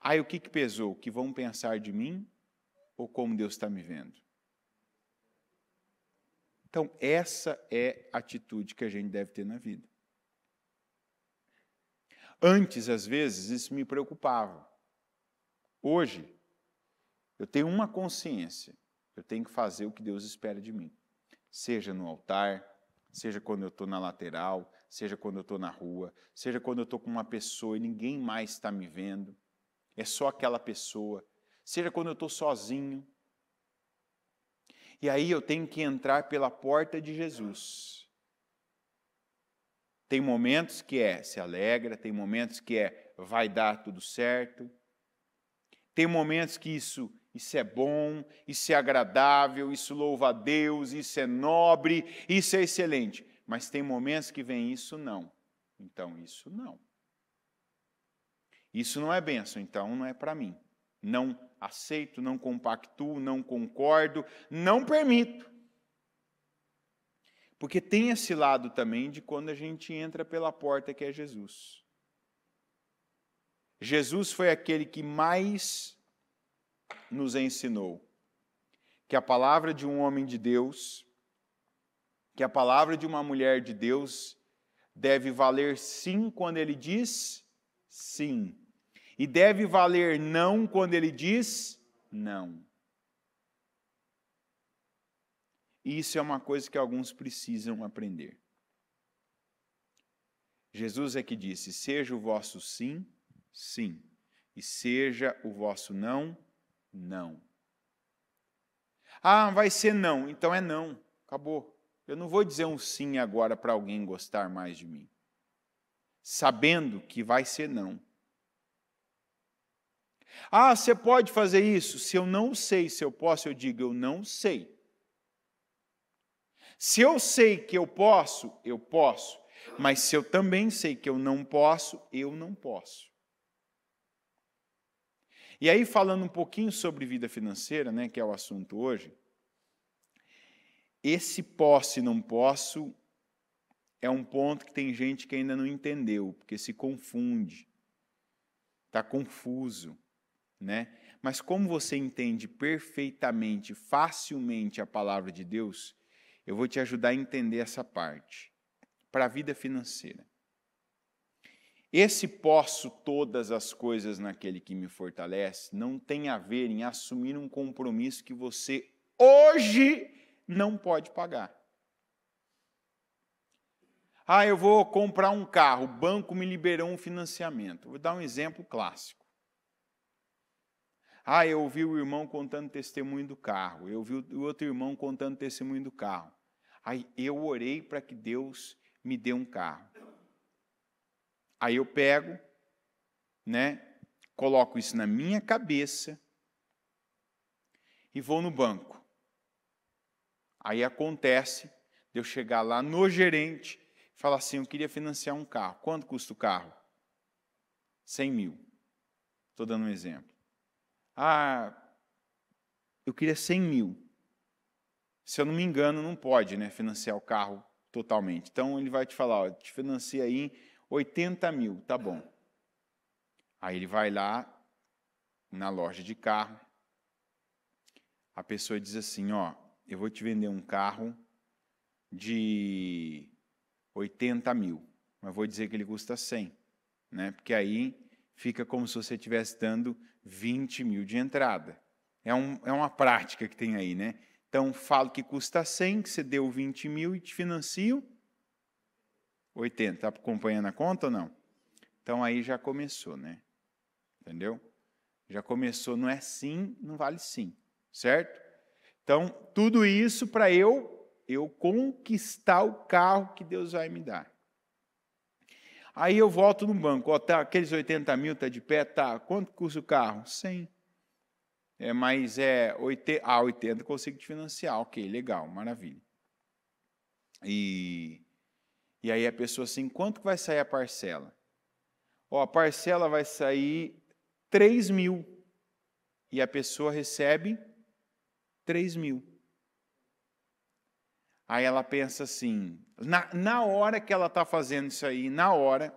Aí o que, que pesou? O que vão pensar de mim ou como Deus está me vendo? Então, essa é a atitude que a gente deve ter na vida. Antes, às vezes, isso me preocupava. Hoje, eu tenho uma consciência: eu tenho que fazer o que Deus espera de mim, seja no altar, seja quando eu estou na lateral, seja quando eu estou na rua, seja quando eu estou com uma pessoa e ninguém mais está me vendo é só aquela pessoa, seja quando eu estou sozinho. E aí eu tenho que entrar pela porta de Jesus. Tem momentos que é se alegra, tem momentos que é vai dar tudo certo, tem momentos que isso isso é bom, isso é agradável, isso louva a Deus, isso é nobre, isso é excelente. Mas tem momentos que vem isso não. Então, isso não. Isso não é benção, então não é para mim. Não aceito, não compactuo, não concordo, não permito. Porque tem esse lado também de quando a gente entra pela porta que é Jesus. Jesus foi aquele que mais nos ensinou que a palavra de um homem de Deus, que a palavra de uma mulher de Deus deve valer sim quando ele diz sim. E deve valer não quando ele diz não. E isso é uma coisa que alguns precisam aprender. Jesus é que disse: seja o vosso sim, sim, e seja o vosso não, não. Ah, vai ser não, então é não, acabou. Eu não vou dizer um sim agora para alguém gostar mais de mim, sabendo que vai ser não. Ah, você pode fazer isso? Se eu não sei se eu posso, eu digo, eu não sei. Se eu sei que eu posso, eu posso. Mas se eu também sei que eu não posso, eu não posso. E aí, falando um pouquinho sobre vida financeira, né, que é o assunto hoje, esse posso e não posso é um ponto que tem gente que ainda não entendeu, porque se confunde, está confuso né? Mas como você entende perfeitamente, facilmente a palavra de Deus, eu vou te ajudar a entender essa parte para a vida financeira. Esse posso todas as coisas naquele que me fortalece não tem a ver em assumir um compromisso que você hoje não pode pagar. Ah, eu vou comprar um carro, o banco me liberou um financiamento. Vou dar um exemplo clássico. Ah, eu ouvi o irmão contando testemunho do carro, eu ouvi o outro irmão contando testemunho do carro. Aí eu orei para que Deus me dê um carro. Aí eu pego, né, coloco isso na minha cabeça e vou no banco. Aí acontece de eu chegar lá no gerente e falar assim: eu queria financiar um carro. Quanto custa o carro? 100 mil. Estou dando um exemplo. Ah, eu queria 100 mil. Se eu não me engano, não pode né, financiar o carro totalmente. Então ele vai te falar: ó, te financia aí em 80 mil, tá bom. Aí ele vai lá na loja de carro. A pessoa diz assim: ó, eu vou te vender um carro de 80 mil, mas vou dizer que ele custa 100, né? Porque aí fica como se você estivesse dando 20 mil de entrada. É, um, é uma prática que tem aí, né? Então, falo que custa 100, que você deu 20 mil e te financio 80. Está acompanhando a conta ou não? Então, aí já começou, né? Entendeu? Já começou, não é sim, não vale sim, certo? Então, tudo isso para eu eu conquistar o carro que Deus vai me dar. Aí eu volto no banco, ó, tá, aqueles 80 mil está de pé, tá. Quanto custa o carro? 100. É, mas é 80, ah, 80 consigo te financiar. Ok, legal, maravilha. E, e aí a pessoa assim, quanto que vai sair a parcela? Ó, a parcela vai sair 3 mil. E a pessoa recebe 3 mil. Aí ela pensa assim: na, na hora que ela está fazendo isso aí, na hora,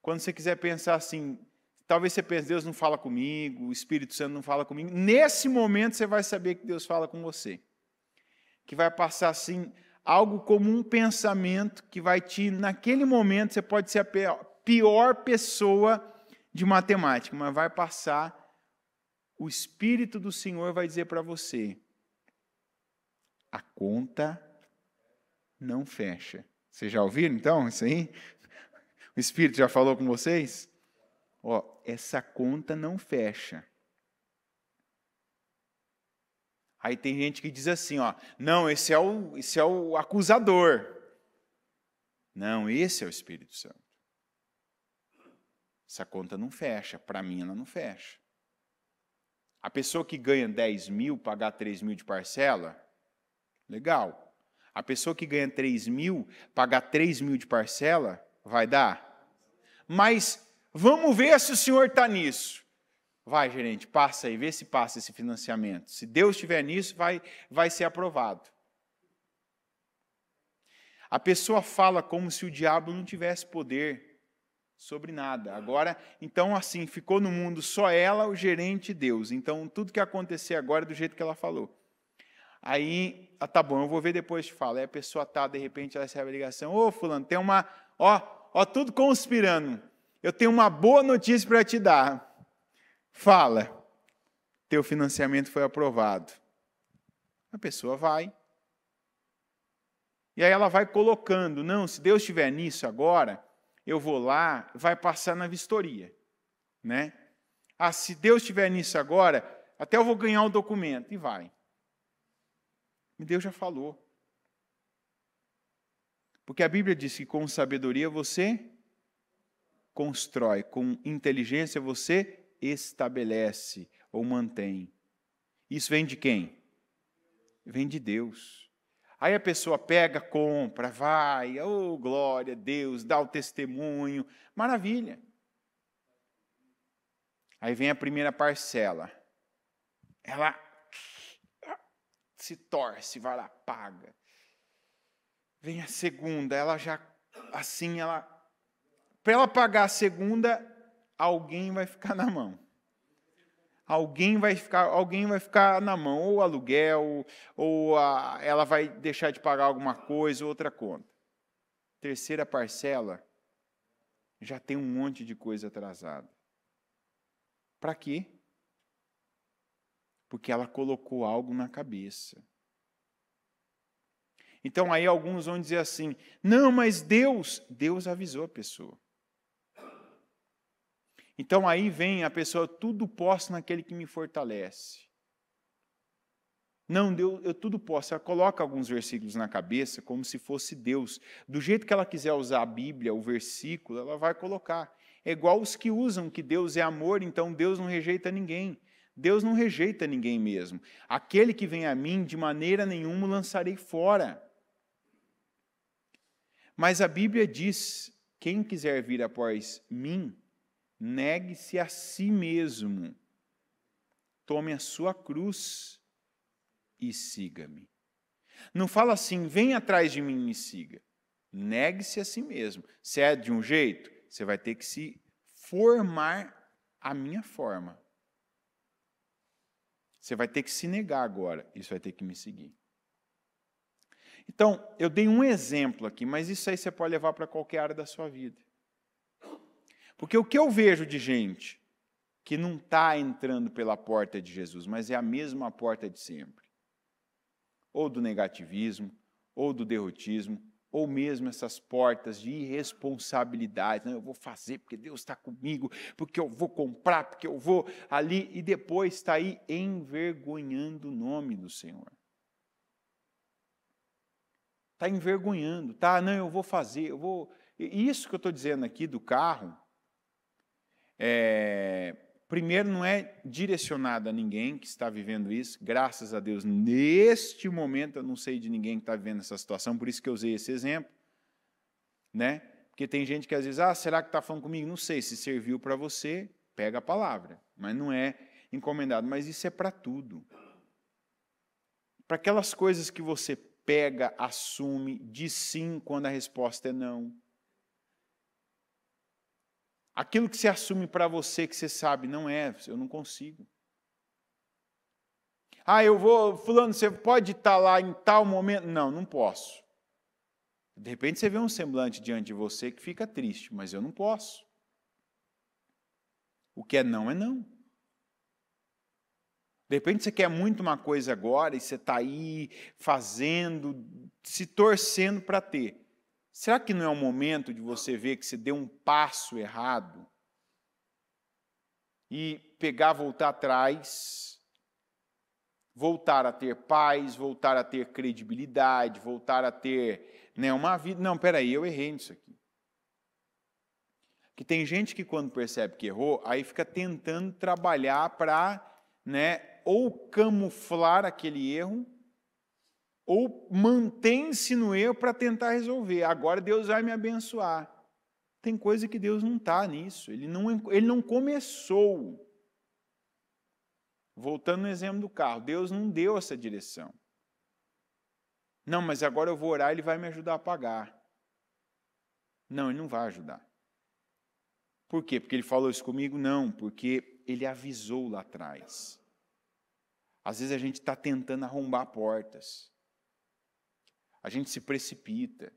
quando você quiser pensar assim, talvez você pense, Deus não fala comigo, o Espírito Santo não fala comigo, nesse momento você vai saber que Deus fala com você. Que vai passar assim, algo como um pensamento que vai te, naquele momento, você pode ser a pior pessoa de matemática, mas vai passar, o Espírito do Senhor vai dizer para você: a conta não fecha. Vocês já ouviram então isso aí? O Espírito já falou com vocês? Ó, essa conta não fecha. Aí tem gente que diz assim, ó, não, esse é o, esse é o acusador. Não, esse é o Espírito Santo. Essa conta não fecha, para mim ela não fecha. A pessoa que ganha 10 mil, pagar 3 mil de parcela, legal. A pessoa que ganha 3 mil, pagar 3 mil de parcela, vai dar? Mas vamos ver se o senhor está nisso. Vai, gerente, passa aí, vê se passa esse financiamento. Se Deus estiver nisso, vai, vai ser aprovado. A pessoa fala como se o diabo não tivesse poder sobre nada. Agora, então, assim, ficou no mundo só ela, o gerente e Deus. Então, tudo que acontecer agora é do jeito que ela falou. Aí, ah, tá bom, eu vou ver depois te fala. Aí a pessoa tá, de repente, ela recebe a ligação: Ô, Fulano, tem uma. Ó, ó, tudo conspirando. Eu tenho uma boa notícia para te dar. Fala, teu financiamento foi aprovado. A pessoa vai. E aí ela vai colocando: não, se Deus estiver nisso agora, eu vou lá, vai passar na vistoria. Né? Ah, se Deus estiver nisso agora, até eu vou ganhar o documento. E vai. Deus já falou. Porque a Bíblia diz que com sabedoria você constrói, com inteligência você estabelece ou mantém. Isso vem de quem? Vem de Deus. Aí a pessoa pega, compra, vai, oh glória a Deus, dá o testemunho, maravilha. Aí vem a primeira parcela. Ela se torce, vai lá, paga. Vem a segunda, ela já, assim, ela. Para ela pagar a segunda, alguém vai ficar na mão. Alguém vai ficar, alguém vai ficar na mão, ou aluguel, ou a, ela vai deixar de pagar alguma coisa, outra conta. Terceira parcela, já tem um monte de coisa atrasada. Para quê? porque ela colocou algo na cabeça. Então aí alguns vão dizer assim: "Não, mas Deus, Deus avisou a pessoa". Então aí vem a pessoa, tudo posso naquele que me fortalece. Não, Deus, eu tudo posso. Ela coloca alguns versículos na cabeça como se fosse Deus. Do jeito que ela quiser usar a Bíblia, o versículo, ela vai colocar. É igual os que usam que Deus é amor, então Deus não rejeita ninguém. Deus não rejeita ninguém mesmo. Aquele que vem a mim, de maneira nenhuma lançarei fora. Mas a Bíblia diz: quem quiser vir após mim, negue-se a si mesmo, tome a sua cruz e siga-me. Não fala assim, vem atrás de mim e siga. Negue-se a si mesmo. Se é de um jeito, você vai ter que se formar a minha forma. Você vai ter que se negar agora, isso vai ter que me seguir. Então, eu dei um exemplo aqui, mas isso aí você pode levar para qualquer área da sua vida. Porque o que eu vejo de gente que não está entrando pela porta de Jesus, mas é a mesma porta de sempre ou do negativismo, ou do derrotismo, ou mesmo essas portas de irresponsabilidade. Não, eu vou fazer porque Deus está comigo, porque eu vou comprar, porque eu vou ali, e depois está aí envergonhando o nome do Senhor. Está envergonhando, tá? Não, eu vou fazer, eu vou. Isso que eu estou dizendo aqui do carro, é, Primeiro, não é direcionado a ninguém que está vivendo isso. Graças a Deus, neste momento, eu não sei de ninguém que está vivendo essa situação, por isso que eu usei esse exemplo. Né? Porque tem gente que às vezes, ah, será que está falando comigo? Não sei, se serviu para você, pega a palavra. Mas não é encomendado. Mas isso é para tudo. Para aquelas coisas que você pega, assume, diz sim quando a resposta é não Aquilo que você assume para você, que você sabe, não é, eu não consigo. Ah, eu vou, fulano, você pode estar tá lá em tal momento? Não, não posso. De repente você vê um semblante diante de você que fica triste, mas eu não posso. O que é não é não. De repente você quer muito uma coisa agora e você está aí fazendo, se torcendo para ter. Será que não é o momento de você ver que você deu um passo errado e pegar, voltar atrás, voltar a ter paz, voltar a ter credibilidade, voltar a ter né, uma vida? Não, peraí, eu errei nisso aqui. Que tem gente que quando percebe que errou, aí fica tentando trabalhar para, né, ou camuflar aquele erro ou mantém-se no erro para tentar resolver. Agora Deus vai me abençoar. Tem coisa que Deus não está nisso. Ele não, ele não começou. Voltando no exemplo do carro, Deus não deu essa direção. Não, mas agora eu vou orar, ele vai me ajudar a pagar. Não, ele não vai ajudar. Por quê? Porque ele falou isso comigo? Não, porque ele avisou lá atrás. Às vezes a gente está tentando arrombar portas a gente se precipita,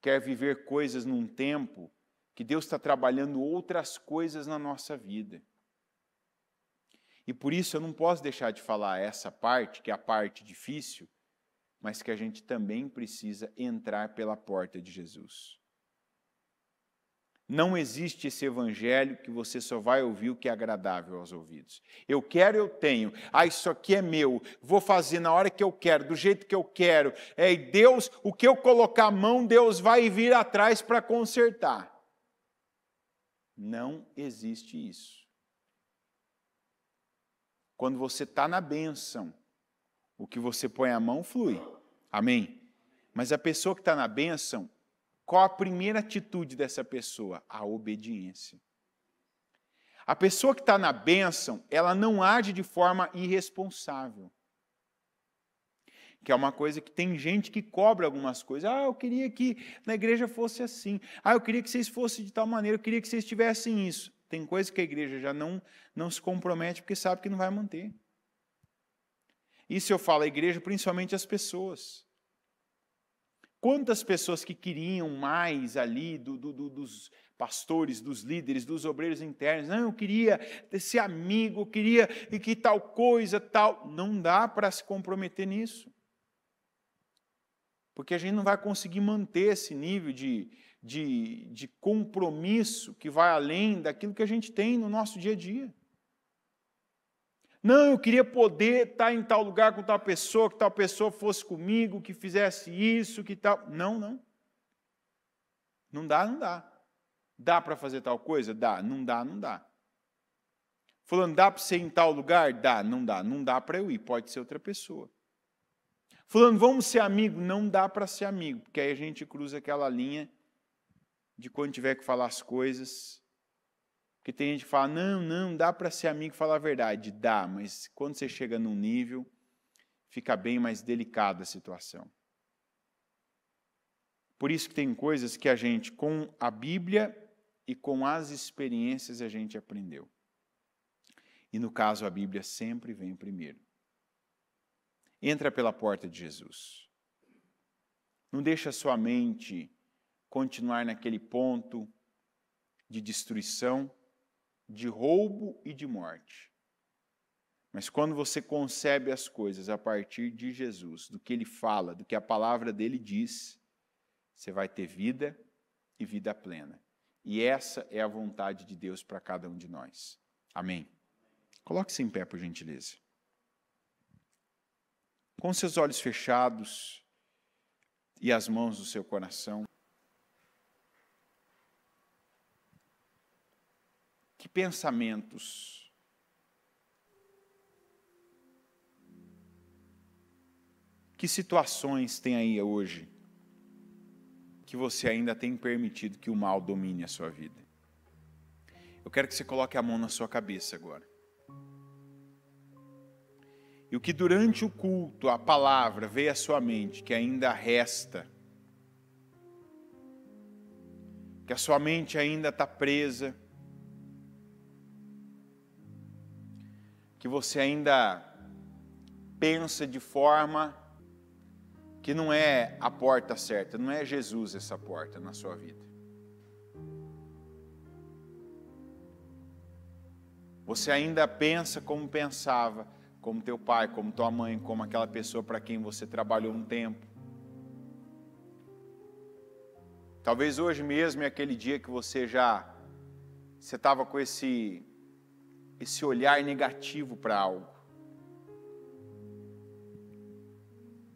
quer viver coisas num tempo que Deus está trabalhando outras coisas na nossa vida. E por isso eu não posso deixar de falar essa parte, que é a parte difícil, mas que a gente também precisa entrar pela porta de Jesus. Não existe esse evangelho que você só vai ouvir o que é agradável aos ouvidos. Eu quero, eu tenho. Ah, isso aqui é meu. Vou fazer na hora que eu quero, do jeito que eu quero. É, e Deus, o que eu colocar a mão, Deus vai vir atrás para consertar. Não existe isso. Quando você está na bênção, o que você põe a mão flui. Amém? Mas a pessoa que está na bênção, qual a primeira atitude dessa pessoa? A obediência. A pessoa que está na bênção, ela não age de forma irresponsável. Que é uma coisa que tem gente que cobra algumas coisas. Ah, eu queria que na igreja fosse assim. Ah, eu queria que vocês fossem de tal maneira. Eu queria que vocês tivessem isso. Tem coisa que a igreja já não, não se compromete porque sabe que não vai manter. Isso eu falo à igreja, principalmente às pessoas. Quantas pessoas que queriam mais ali do, do, do, dos pastores, dos líderes, dos obreiros internos, não, eu queria esse amigo, eu queria e que tal coisa, tal. Não dá para se comprometer nisso. Porque a gente não vai conseguir manter esse nível de, de, de compromisso que vai além daquilo que a gente tem no nosso dia a dia. Não, eu queria poder estar em tal lugar com tal pessoa, que tal pessoa fosse comigo, que fizesse isso, que tal. Não, não. Não dá, não dá. Dá para fazer tal coisa? Dá. Não dá, não dá. Fulano, dá para você ir em tal lugar? Dá, não dá. Não dá para eu ir, pode ser outra pessoa. Fulano, vamos ser amigo? Não dá para ser amigo, porque aí a gente cruza aquela linha de quando tiver que falar as coisas, porque tem gente que fala, não, não, dá para ser amigo e falar a verdade. Dá, mas quando você chega num nível, fica bem mais delicada a situação. Por isso que tem coisas que a gente, com a Bíblia e com as experiências, a gente aprendeu. E no caso, a Bíblia sempre vem primeiro. Entra pela porta de Jesus. Não deixa sua mente continuar naquele ponto de destruição de roubo e de morte. Mas quando você concebe as coisas a partir de Jesus, do que ele fala, do que a palavra dele diz, você vai ter vida e vida plena. E essa é a vontade de Deus para cada um de nós. Amém. Coloque-se em pé, por gentileza. Com seus olhos fechados e as mãos no seu coração, pensamentos. Que situações tem aí hoje que você ainda tem permitido que o mal domine a sua vida? Eu quero que você coloque a mão na sua cabeça agora. E o que durante o culto, a palavra veio à sua mente, que ainda resta, que a sua mente ainda está presa, que você ainda pensa de forma que não é a porta certa, não é Jesus essa porta na sua vida. Você ainda pensa como pensava, como teu pai, como tua mãe, como aquela pessoa para quem você trabalhou um tempo. Talvez hoje mesmo é aquele dia que você já você estava com esse esse olhar negativo para algo.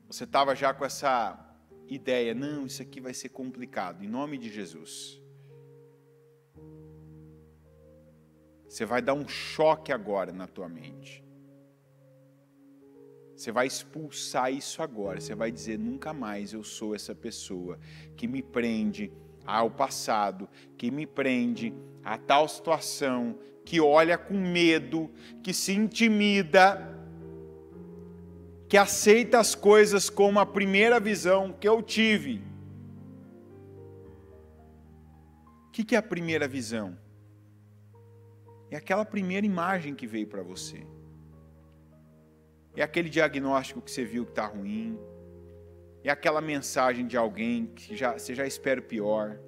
Você estava já com essa ideia, não, isso aqui vai ser complicado, em nome de Jesus. Você vai dar um choque agora na tua mente. Você vai expulsar isso agora. Você vai dizer: nunca mais eu sou essa pessoa que me prende ao passado, que me prende a tal situação, que olha com medo, que se intimida, que aceita as coisas como a primeira visão que eu tive. O que, que é a primeira visão? É aquela primeira imagem que veio para você. É aquele diagnóstico que você viu que está ruim. É aquela mensagem de alguém que já, você já espera o pior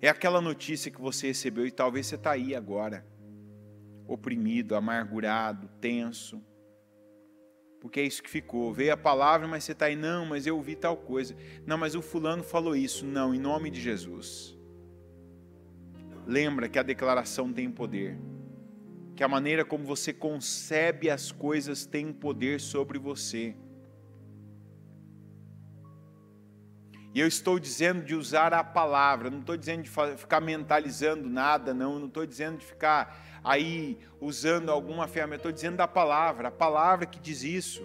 é aquela notícia que você recebeu e talvez você está aí agora, oprimido, amargurado, tenso, porque é isso que ficou. Veio a palavra, mas você está aí, não, mas eu ouvi tal coisa. Não, mas o fulano falou isso. Não, em nome de Jesus. Lembra que a declaração tem poder, que a maneira como você concebe as coisas tem poder sobre você. E eu estou dizendo de usar a palavra, não estou dizendo de ficar mentalizando nada, não, não estou dizendo de ficar aí usando alguma ferramenta, estou dizendo da palavra, a palavra que diz isso.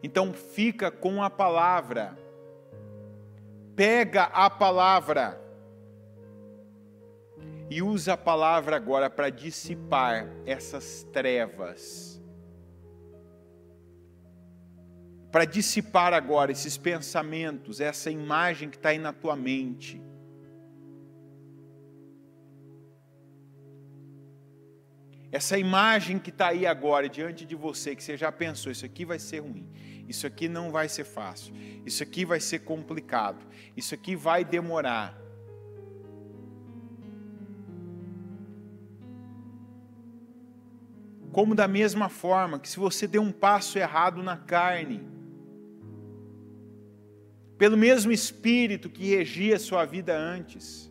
Então fica com a palavra, pega a palavra e usa a palavra agora para dissipar essas trevas para dissipar agora esses pensamentos, essa imagem que está aí na tua mente. Essa imagem que está aí agora diante de você, que você já pensou, isso aqui vai ser ruim, isso aqui não vai ser fácil, isso aqui vai ser complicado, isso aqui vai demorar. Como da mesma forma que se você der um passo errado na carne, pelo mesmo espírito que regia sua vida antes.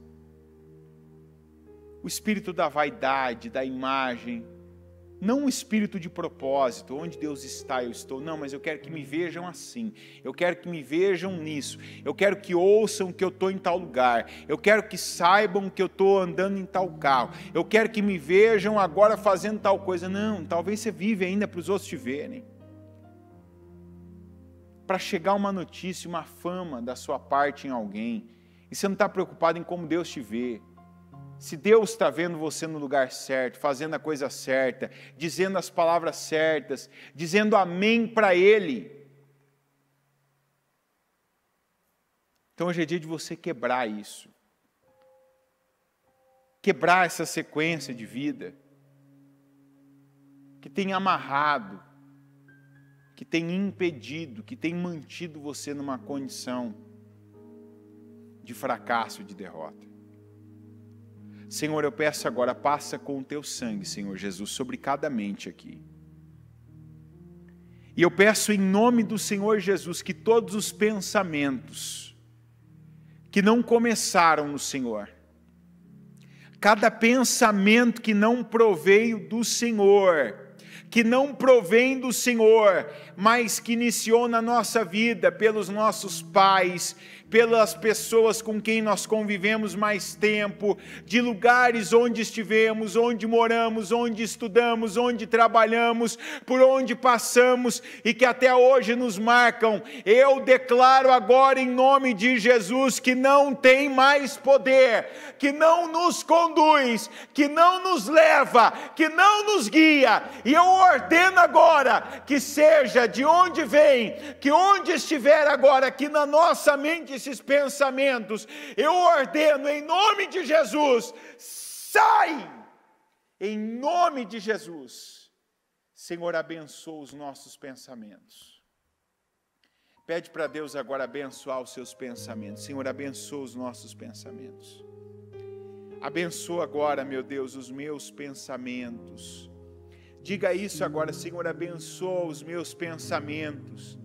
O espírito da vaidade, da imagem, não um espírito de propósito, onde Deus está, eu estou. Não, mas eu quero que me vejam assim. Eu quero que me vejam nisso. Eu quero que ouçam que eu estou em tal lugar. Eu quero que saibam que eu estou andando em tal carro. Eu quero que me vejam agora fazendo tal coisa. Não, talvez você vive ainda para os outros te verem para chegar uma notícia, uma fama da sua parte em alguém. E você não está preocupado em como Deus te vê. Se Deus está vendo você no lugar certo, fazendo a coisa certa, dizendo as palavras certas, dizendo amém para Ele. Então hoje é dia de você quebrar isso. Quebrar essa sequência de vida que tem amarrado que tem impedido, que tem mantido você numa condição de fracasso, de derrota. Senhor, eu peço agora, passa com o teu sangue, Senhor Jesus, sobre cada mente aqui. E eu peço em nome do Senhor Jesus que todos os pensamentos que não começaram no Senhor, cada pensamento que não proveio do Senhor, que não provém do Senhor, mas que iniciou na nossa vida pelos nossos pais, pelas pessoas com quem nós convivemos mais tempo, de lugares onde estivemos, onde moramos, onde estudamos, onde trabalhamos, por onde passamos e que até hoje nos marcam. Eu declaro agora em nome de Jesus que não tem mais poder, que não nos conduz, que não nos leva, que não nos guia. E eu ordeno agora que seja de onde vem, que onde estiver agora, que na nossa mente esses pensamentos, eu ordeno em nome de Jesus, sai! Em nome de Jesus, Senhor, abençoa os nossos pensamentos. Pede para Deus agora abençoar os seus pensamentos. Senhor, abençoa os nossos pensamentos. Abençoa agora, meu Deus, os meus pensamentos. Diga isso agora, Senhor, abençoa os meus pensamentos.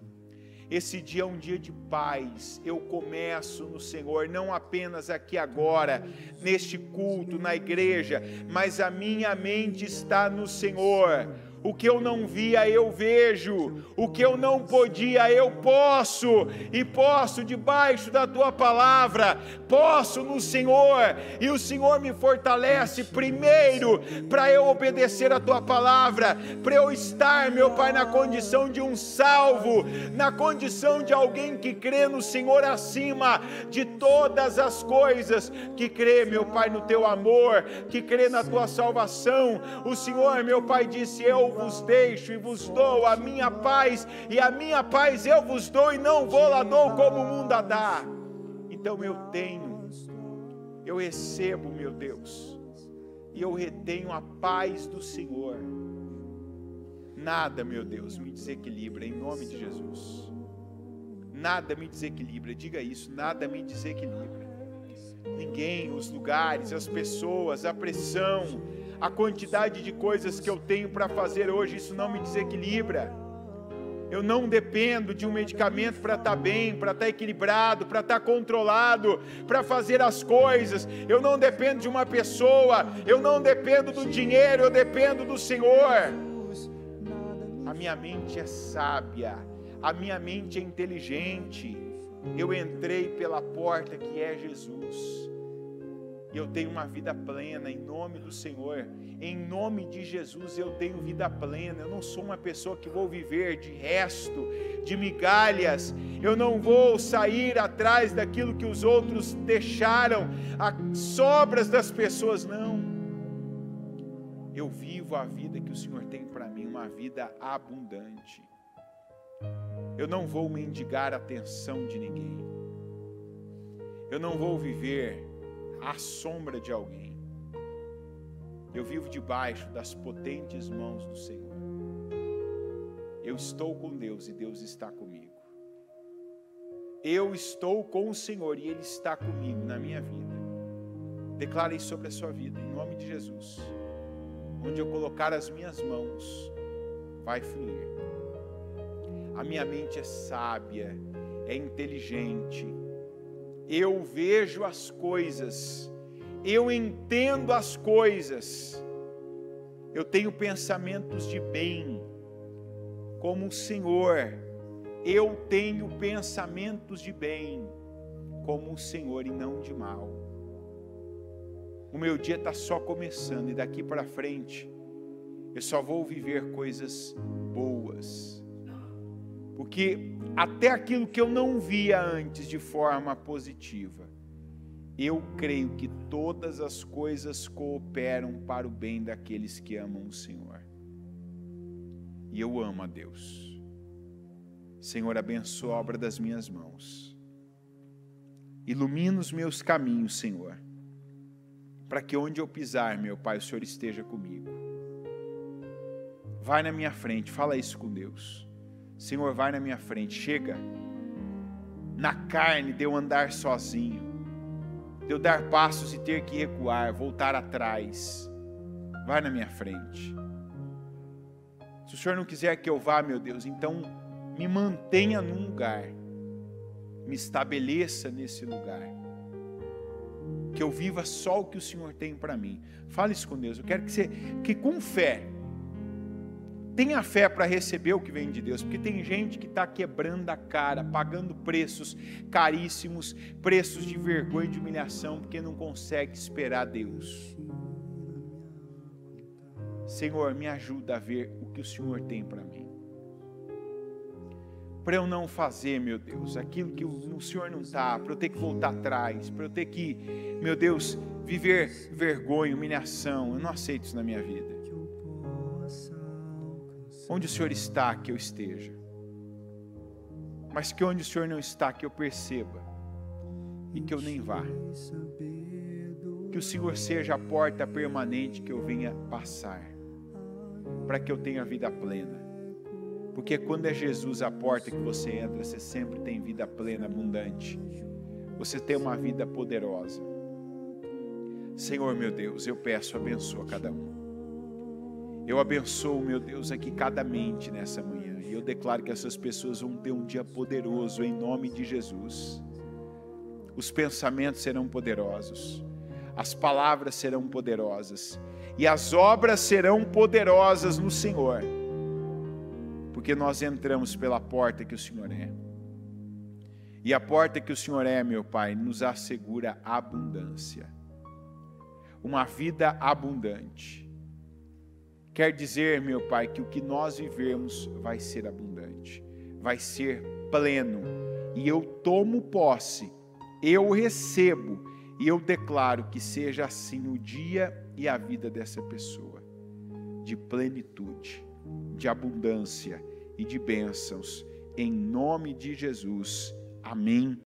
Esse dia é um dia de paz. Eu começo no Senhor, não apenas aqui agora, neste culto, na igreja, mas a minha mente está no Senhor o que eu não via, eu vejo. O que eu não podia, eu posso. E posso debaixo da tua palavra. Posso no Senhor. E o Senhor me fortalece primeiro para eu obedecer a tua palavra. Para eu estar, meu Pai, na condição de um salvo. Na condição de alguém que crê no Senhor acima de todas as coisas. Que crê, meu Pai, no teu amor. Que crê na tua salvação. O Senhor, meu Pai, disse: Eu vos deixo e vos dou a minha paz, e a minha paz eu vos dou e não vou lá dou como o mundo a dá. Então eu tenho, eu recebo, meu Deus, e eu retenho a paz do Senhor. Nada, meu Deus, me desequilibra em nome de Jesus. Nada me desequilibra, diga isso, nada me desequilibra. Ninguém, os lugares, as pessoas, a pressão, a quantidade de coisas que eu tenho para fazer hoje, isso não me desequilibra. Eu não dependo de um medicamento para estar tá bem, para estar tá equilibrado, para estar tá controlado, para fazer as coisas. Eu não dependo de uma pessoa, eu não dependo do dinheiro, eu dependo do Senhor. A minha mente é sábia, a minha mente é inteligente. Eu entrei pela porta que é Jesus e eu tenho uma vida plena em nome do Senhor. Em nome de Jesus eu tenho vida plena. Eu não sou uma pessoa que vou viver de resto, de migalhas. Eu não vou sair atrás daquilo que os outros deixaram, as sobras das pessoas, não. Eu vivo a vida que o Senhor tem para mim, uma vida abundante. Eu não vou mendigar a atenção de ninguém. Eu não vou viver à sombra de alguém. Eu vivo debaixo das potentes mãos do Senhor. Eu estou com Deus e Deus está comigo. Eu estou com o Senhor e Ele está comigo na minha vida. Declare isso sobre a sua vida, em nome de Jesus. Onde eu colocar as minhas mãos, vai fluir. A minha mente é sábia, é inteligente eu vejo as coisas, eu entendo as coisas, eu tenho pensamentos de bem, como o Senhor, eu tenho pensamentos de bem, como o Senhor e não de mal. O meu dia está só começando e daqui para frente eu só vou viver coisas boas porque até aquilo que eu não via antes de forma positiva, eu creio que todas as coisas cooperam para o bem daqueles que amam o Senhor. E eu amo a Deus. Senhor, abençoa a obra das minhas mãos. Ilumina os meus caminhos, Senhor, para que onde eu pisar, meu Pai, o Senhor esteja comigo. Vai na minha frente, fala isso com Deus. Senhor, vai na minha frente, chega. Na carne de eu andar sozinho, de eu dar passos e ter que recuar, voltar atrás. Vai na minha frente. Se o Senhor não quiser que eu vá, meu Deus, então me mantenha num lugar, me estabeleça nesse lugar, que eu viva só o que o Senhor tem para mim. Fale isso com Deus. Eu quero que você, que com fé, Tenha fé para receber o que vem de Deus, porque tem gente que está quebrando a cara, pagando preços caríssimos, preços de vergonha e de humilhação, porque não consegue esperar Deus. Senhor, me ajuda a ver o que o Senhor tem para mim. Para eu não fazer, meu Deus, aquilo que o Senhor não está, para eu ter que voltar atrás, para eu ter que, meu Deus, viver vergonha, humilhação. Eu não aceito isso na minha vida. Onde o Senhor está, que eu esteja. Mas que onde o Senhor não está, que eu perceba. E que eu nem vá. Que o Senhor seja a porta permanente que eu venha passar. Para que eu tenha vida plena. Porque quando é Jesus a porta que você entra, você sempre tem vida plena, abundante. Você tem uma vida poderosa. Senhor meu Deus, eu peço, abençoa cada um. Eu abençoo, meu Deus, aqui cada mente nessa manhã. E eu declaro que essas pessoas vão ter um dia poderoso em nome de Jesus. Os pensamentos serão poderosos, as palavras serão poderosas e as obras serão poderosas no Senhor, porque nós entramos pela porta que o Senhor é. E a porta que o Senhor é, meu Pai, nos assegura abundância. Uma vida abundante. Quer dizer, meu Pai, que o que nós vivemos vai ser abundante, vai ser pleno, e eu tomo posse, eu recebo, e eu declaro que seja assim o dia e a vida dessa pessoa, de plenitude, de abundância e de bênçãos, em nome de Jesus. Amém.